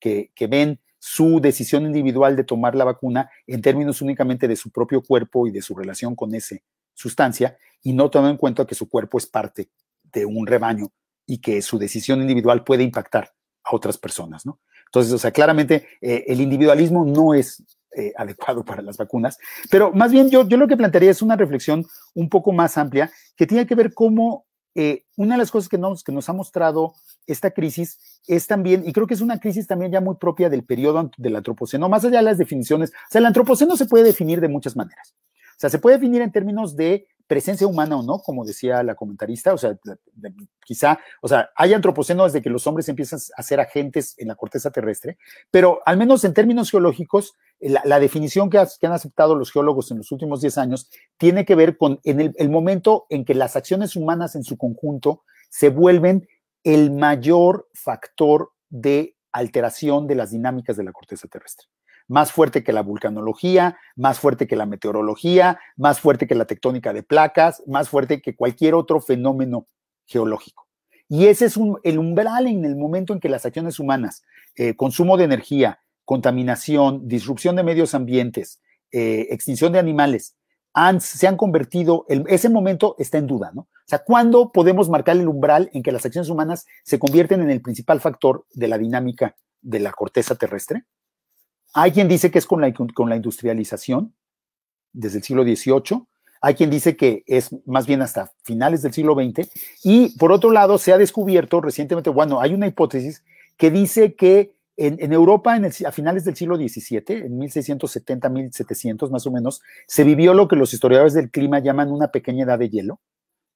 que, ven su decisión individual de tomar la vacuna en términos únicamente de su propio cuerpo y de su relación con esa sustancia y no toman en cuenta que su cuerpo es parte de un rebaño y que su decisión individual puede impactar a otras personas, Entonces, o sea, claramente eh, el individualismo no es eh, adecuado para las vacunas. Pero más bien yo, yo lo que plantearía es una reflexión un poco más amplia que tiene que ver cómo eh, una de las cosas que nos, que nos ha mostrado esta crisis es también, y creo que es una crisis también ya muy propia del periodo del antropoceno, más allá de las definiciones, o sea, el antropoceno se puede definir de muchas maneras. O sea, se puede definir en términos de presencia humana o no, como decía la comentarista, o sea, quizá, o sea, hay antropoceno desde que los hombres empiezan a ser agentes en la corteza terrestre, pero al menos en términos geológicos, la, definición que, han aceptado los geólogos en los últimos 10 años tiene que ver con el momento en que las acciones humanas en su conjunto se vuelven el mayor factor de alteración de las dinámicas de la corteza terrestre más fuerte que la vulcanología, más fuerte que la meteorología, más fuerte que la tectónica de placas, más fuerte que cualquier otro fenómeno geológico. Y ese es el umbral en el momento en que las acciones humanas, eh, consumo de energía, contaminación, disrupción de medios ambientes, eh, extinción de animales, se han convertido, ese momento está en duda, ¿no? O sea, ¿cuándo podemos marcar el umbral en que las acciones humanas se convierten en el principal factor de la dinámica de la corteza terrestre? Hay quien dice que es con la, con la industrialización desde el siglo XVIII, hay quien dice que es más bien hasta finales del siglo XX, y por otro lado se ha descubierto recientemente, bueno, hay una hipótesis que dice que en, en Europa en a finales del siglo XVII, en 1670, 1700 más o menos, se vivió lo que los historiadores del clima llaman una pequeña edad de hielo,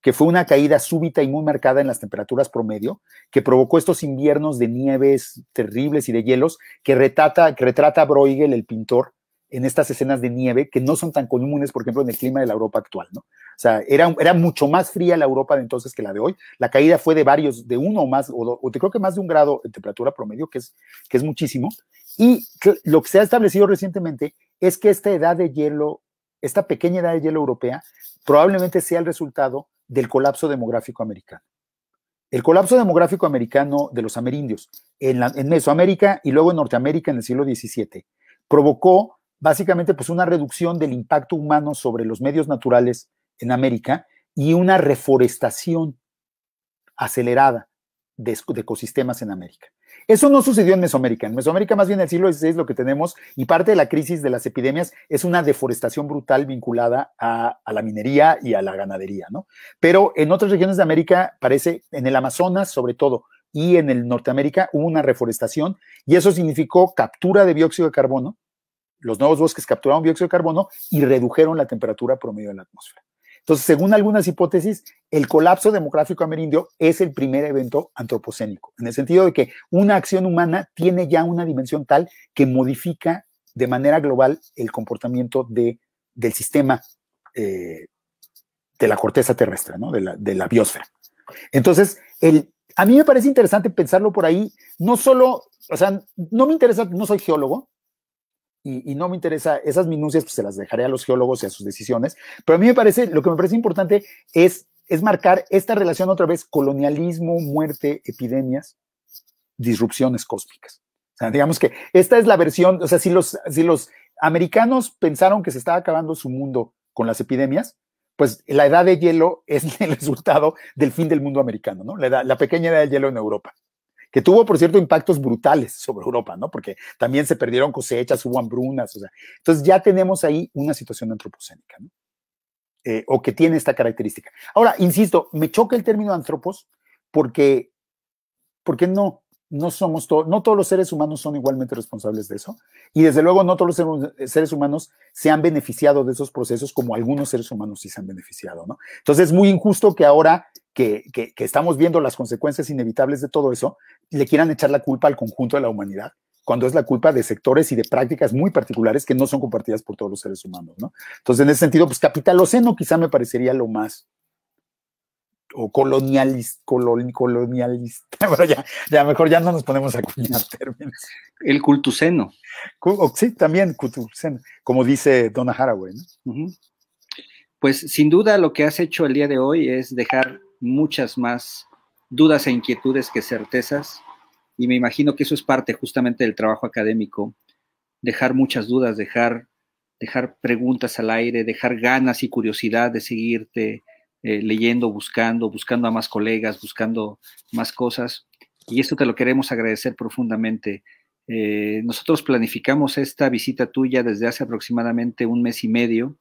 que fue una caída súbita y muy marcada en las temperaturas promedio, que provocó estos inviernos de nieves terribles y de hielos, que, retrata, que retrata Bruegel, el pintor, en estas escenas de nieve que no son tan comunes, por ejemplo, en el clima de la Europa actual, ¿no? O sea, era, era mucho más fría la Europa de entonces que la de hoy. La caída fue de varios, de uno o más, o, o te creo que más de un grado de temperatura promedio, que es, que es muchísimo. Y lo que se ha establecido recientemente es que esta edad de hielo, esta pequeña edad de hielo europea, probablemente sea el resultado del colapso demográfico americano. El colapso demográfico americano de los amerindios en, Mesoamérica y luego en Norteamérica en el siglo XVII provocó básicamente pues una reducción del impacto humano sobre los medios naturales en América y una reforestación acelerada de ecosistemas en América. Eso no sucedió en Mesoamérica. En Mesoamérica, más bien en el siglo XVI, lo que tenemos y parte de la crisis de las epidemias es una deforestación brutal vinculada a, la minería y a la ganadería, ¿no? Pero en otras regiones de América, parece, en el Amazonas sobre todo, y en el Norteamérica hubo una reforestación y eso significó captura de dióxido de carbono. Los nuevos bosques capturaron dióxido de carbono y redujeron la temperatura promedio de la atmósfera. Entonces, según algunas hipótesis, el colapso demográfico amerindio es el primer evento antropocénico, en el sentido de que una acción humana tiene ya una dimensión tal que modifica de manera global el comportamiento de, del sistema eh, de la corteza terrestre, ¿no? de, la, de la biosfera. Entonces, el, a mí me parece interesante pensarlo por ahí, no solo, o sea, no me interesa, no soy geólogo, y, no me interesa, esas minucias pues, se las dejaré a los geólogos y a sus decisiones, pero a mí me parece, lo que me parece importante es, es marcar esta relación otra vez, colonialismo, muerte, epidemias, disrupciones cósmicas. O sea, digamos que esta es la versión, o sea, si los, si los americanos pensaron que se estaba acabando su mundo con las epidemias, pues la edad de hielo es el resultado del fin del mundo americano, ¿no? La, la pequeña edad de hielo en Europa que tuvo, por cierto, impactos brutales sobre Europa, ¿no? Porque también se perdieron cosechas, hubo hambrunas, o sea, entonces ya tenemos ahí una situación antropocénica, ¿no? Eh, o que tiene esta característica. Ahora, insisto, me choca el término antropos porque, porque no, no todos, no todos los seres humanos son igualmente responsables de eso. Y desde luego no todos los seres humanos se han beneficiado de esos procesos como algunos seres humanos sí se han beneficiado, ¿no? Entonces es muy injusto que ahora que, estamos viendo las consecuencias inevitables de todo eso, le quieran echar la culpa al conjunto de la humanidad cuando es la culpa de sectores y de prácticas muy particulares que no son compartidas por todos los seres humanos, Entonces, en ese sentido, pues capitaloceno quizá me parecería lo más, o colonialista, colonialista. ya, mejor ya no nos ponemos a acuñar términos. El cultuceno. Sí, también cultuceno, como dice Donna Haraway. Pues sin duda lo que has hecho el día de hoy es dejar muchas más dudas e inquietudes que certezas, y me imagino que eso es parte justamente del trabajo académico, dejar muchas dudas, dejar, dejar preguntas al aire, dejar ganas y curiosidad de seguirte eh, leyendo, buscando, buscando a más colegas, buscando más cosas. Y esto te lo queremos agradecer profundamente. Eh, nosotros planificamos esta visita tuya desde hace aproximadamente un mes y medio,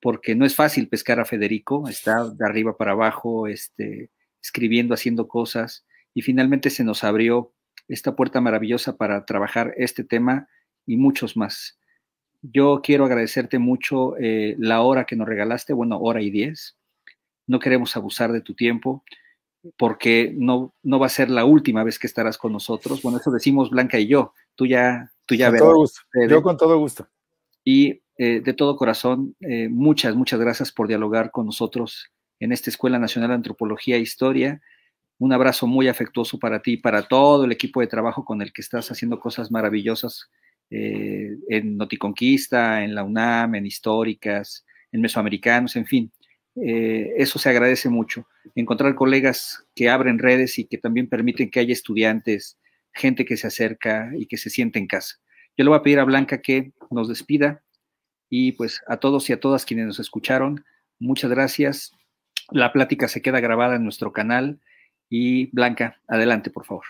porque no es fácil pescar a Federico, está de arriba para abajo, este, escribiendo, haciendo cosas, y finalmente se nos abrió esta puerta maravillosa para trabajar este tema y muchos más. Yo quiero agradecerte mucho eh, la hora que nos regalaste, bueno, hora y diez, no queremos abusar de tu tiempo porque no, no va a ser la última vez que estarás con nosotros. Bueno, eso decimos Blanca y yo, tú ya, tú ya Yo con todo gusto. Y eh, de todo corazón, eh, muchas, muchas gracias por dialogar con nosotros en esta Escuela Nacional de Antropología e Historia. Un abrazo muy afectuoso para ti y para todo el equipo de trabajo con el que estás haciendo cosas maravillosas eh, en Noticonquista, en la UNAM, en Históricas, en Mesoamericanos, en fin. Eh, eso se agradece mucho. Encontrar colegas que abren redes y que también permiten que haya estudiantes, gente que se acerca y que se siente en casa. Yo le voy a pedir a Blanca que nos despida y pues a todos y a todas quienes nos escucharon, muchas gracias. La plática se queda grabada en nuestro canal y Blanca, adelante, por favor.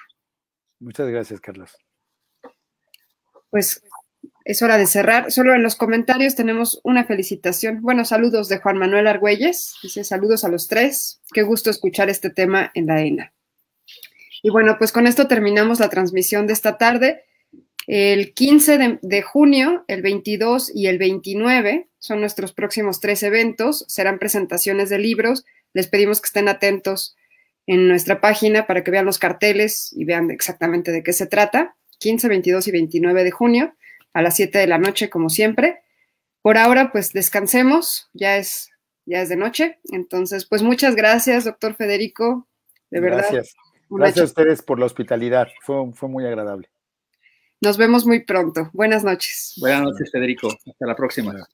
Muchas gracias, Carlos. Pues es hora de cerrar. Solo en los comentarios tenemos una felicitación. Bueno, saludos de Juan Manuel Argüelles. Dice saludos a los tres. Qué gusto escuchar este tema en la ENA. Y bueno, pues con esto terminamos la transmisión de esta tarde. El 15 de, de, junio, el 22 y el 29 son nuestros próximos tres eventos. Serán presentaciones de libros. Les pedimos que estén atentos en nuestra página para que vean los carteles y vean exactamente de qué se trata. 15, 22 y 29 de junio a las 7 de la noche, como siempre. Por ahora, pues descansemos, ya es, ya es de noche. Entonces, pues muchas gracias, doctor Federico. De verdad. Gracias. Gracias a ustedes por la hospitalidad. Fue, fue muy agradable. Nos vemos muy pronto. Buenas noches. Buenas noches, Federico. Hasta la próxima.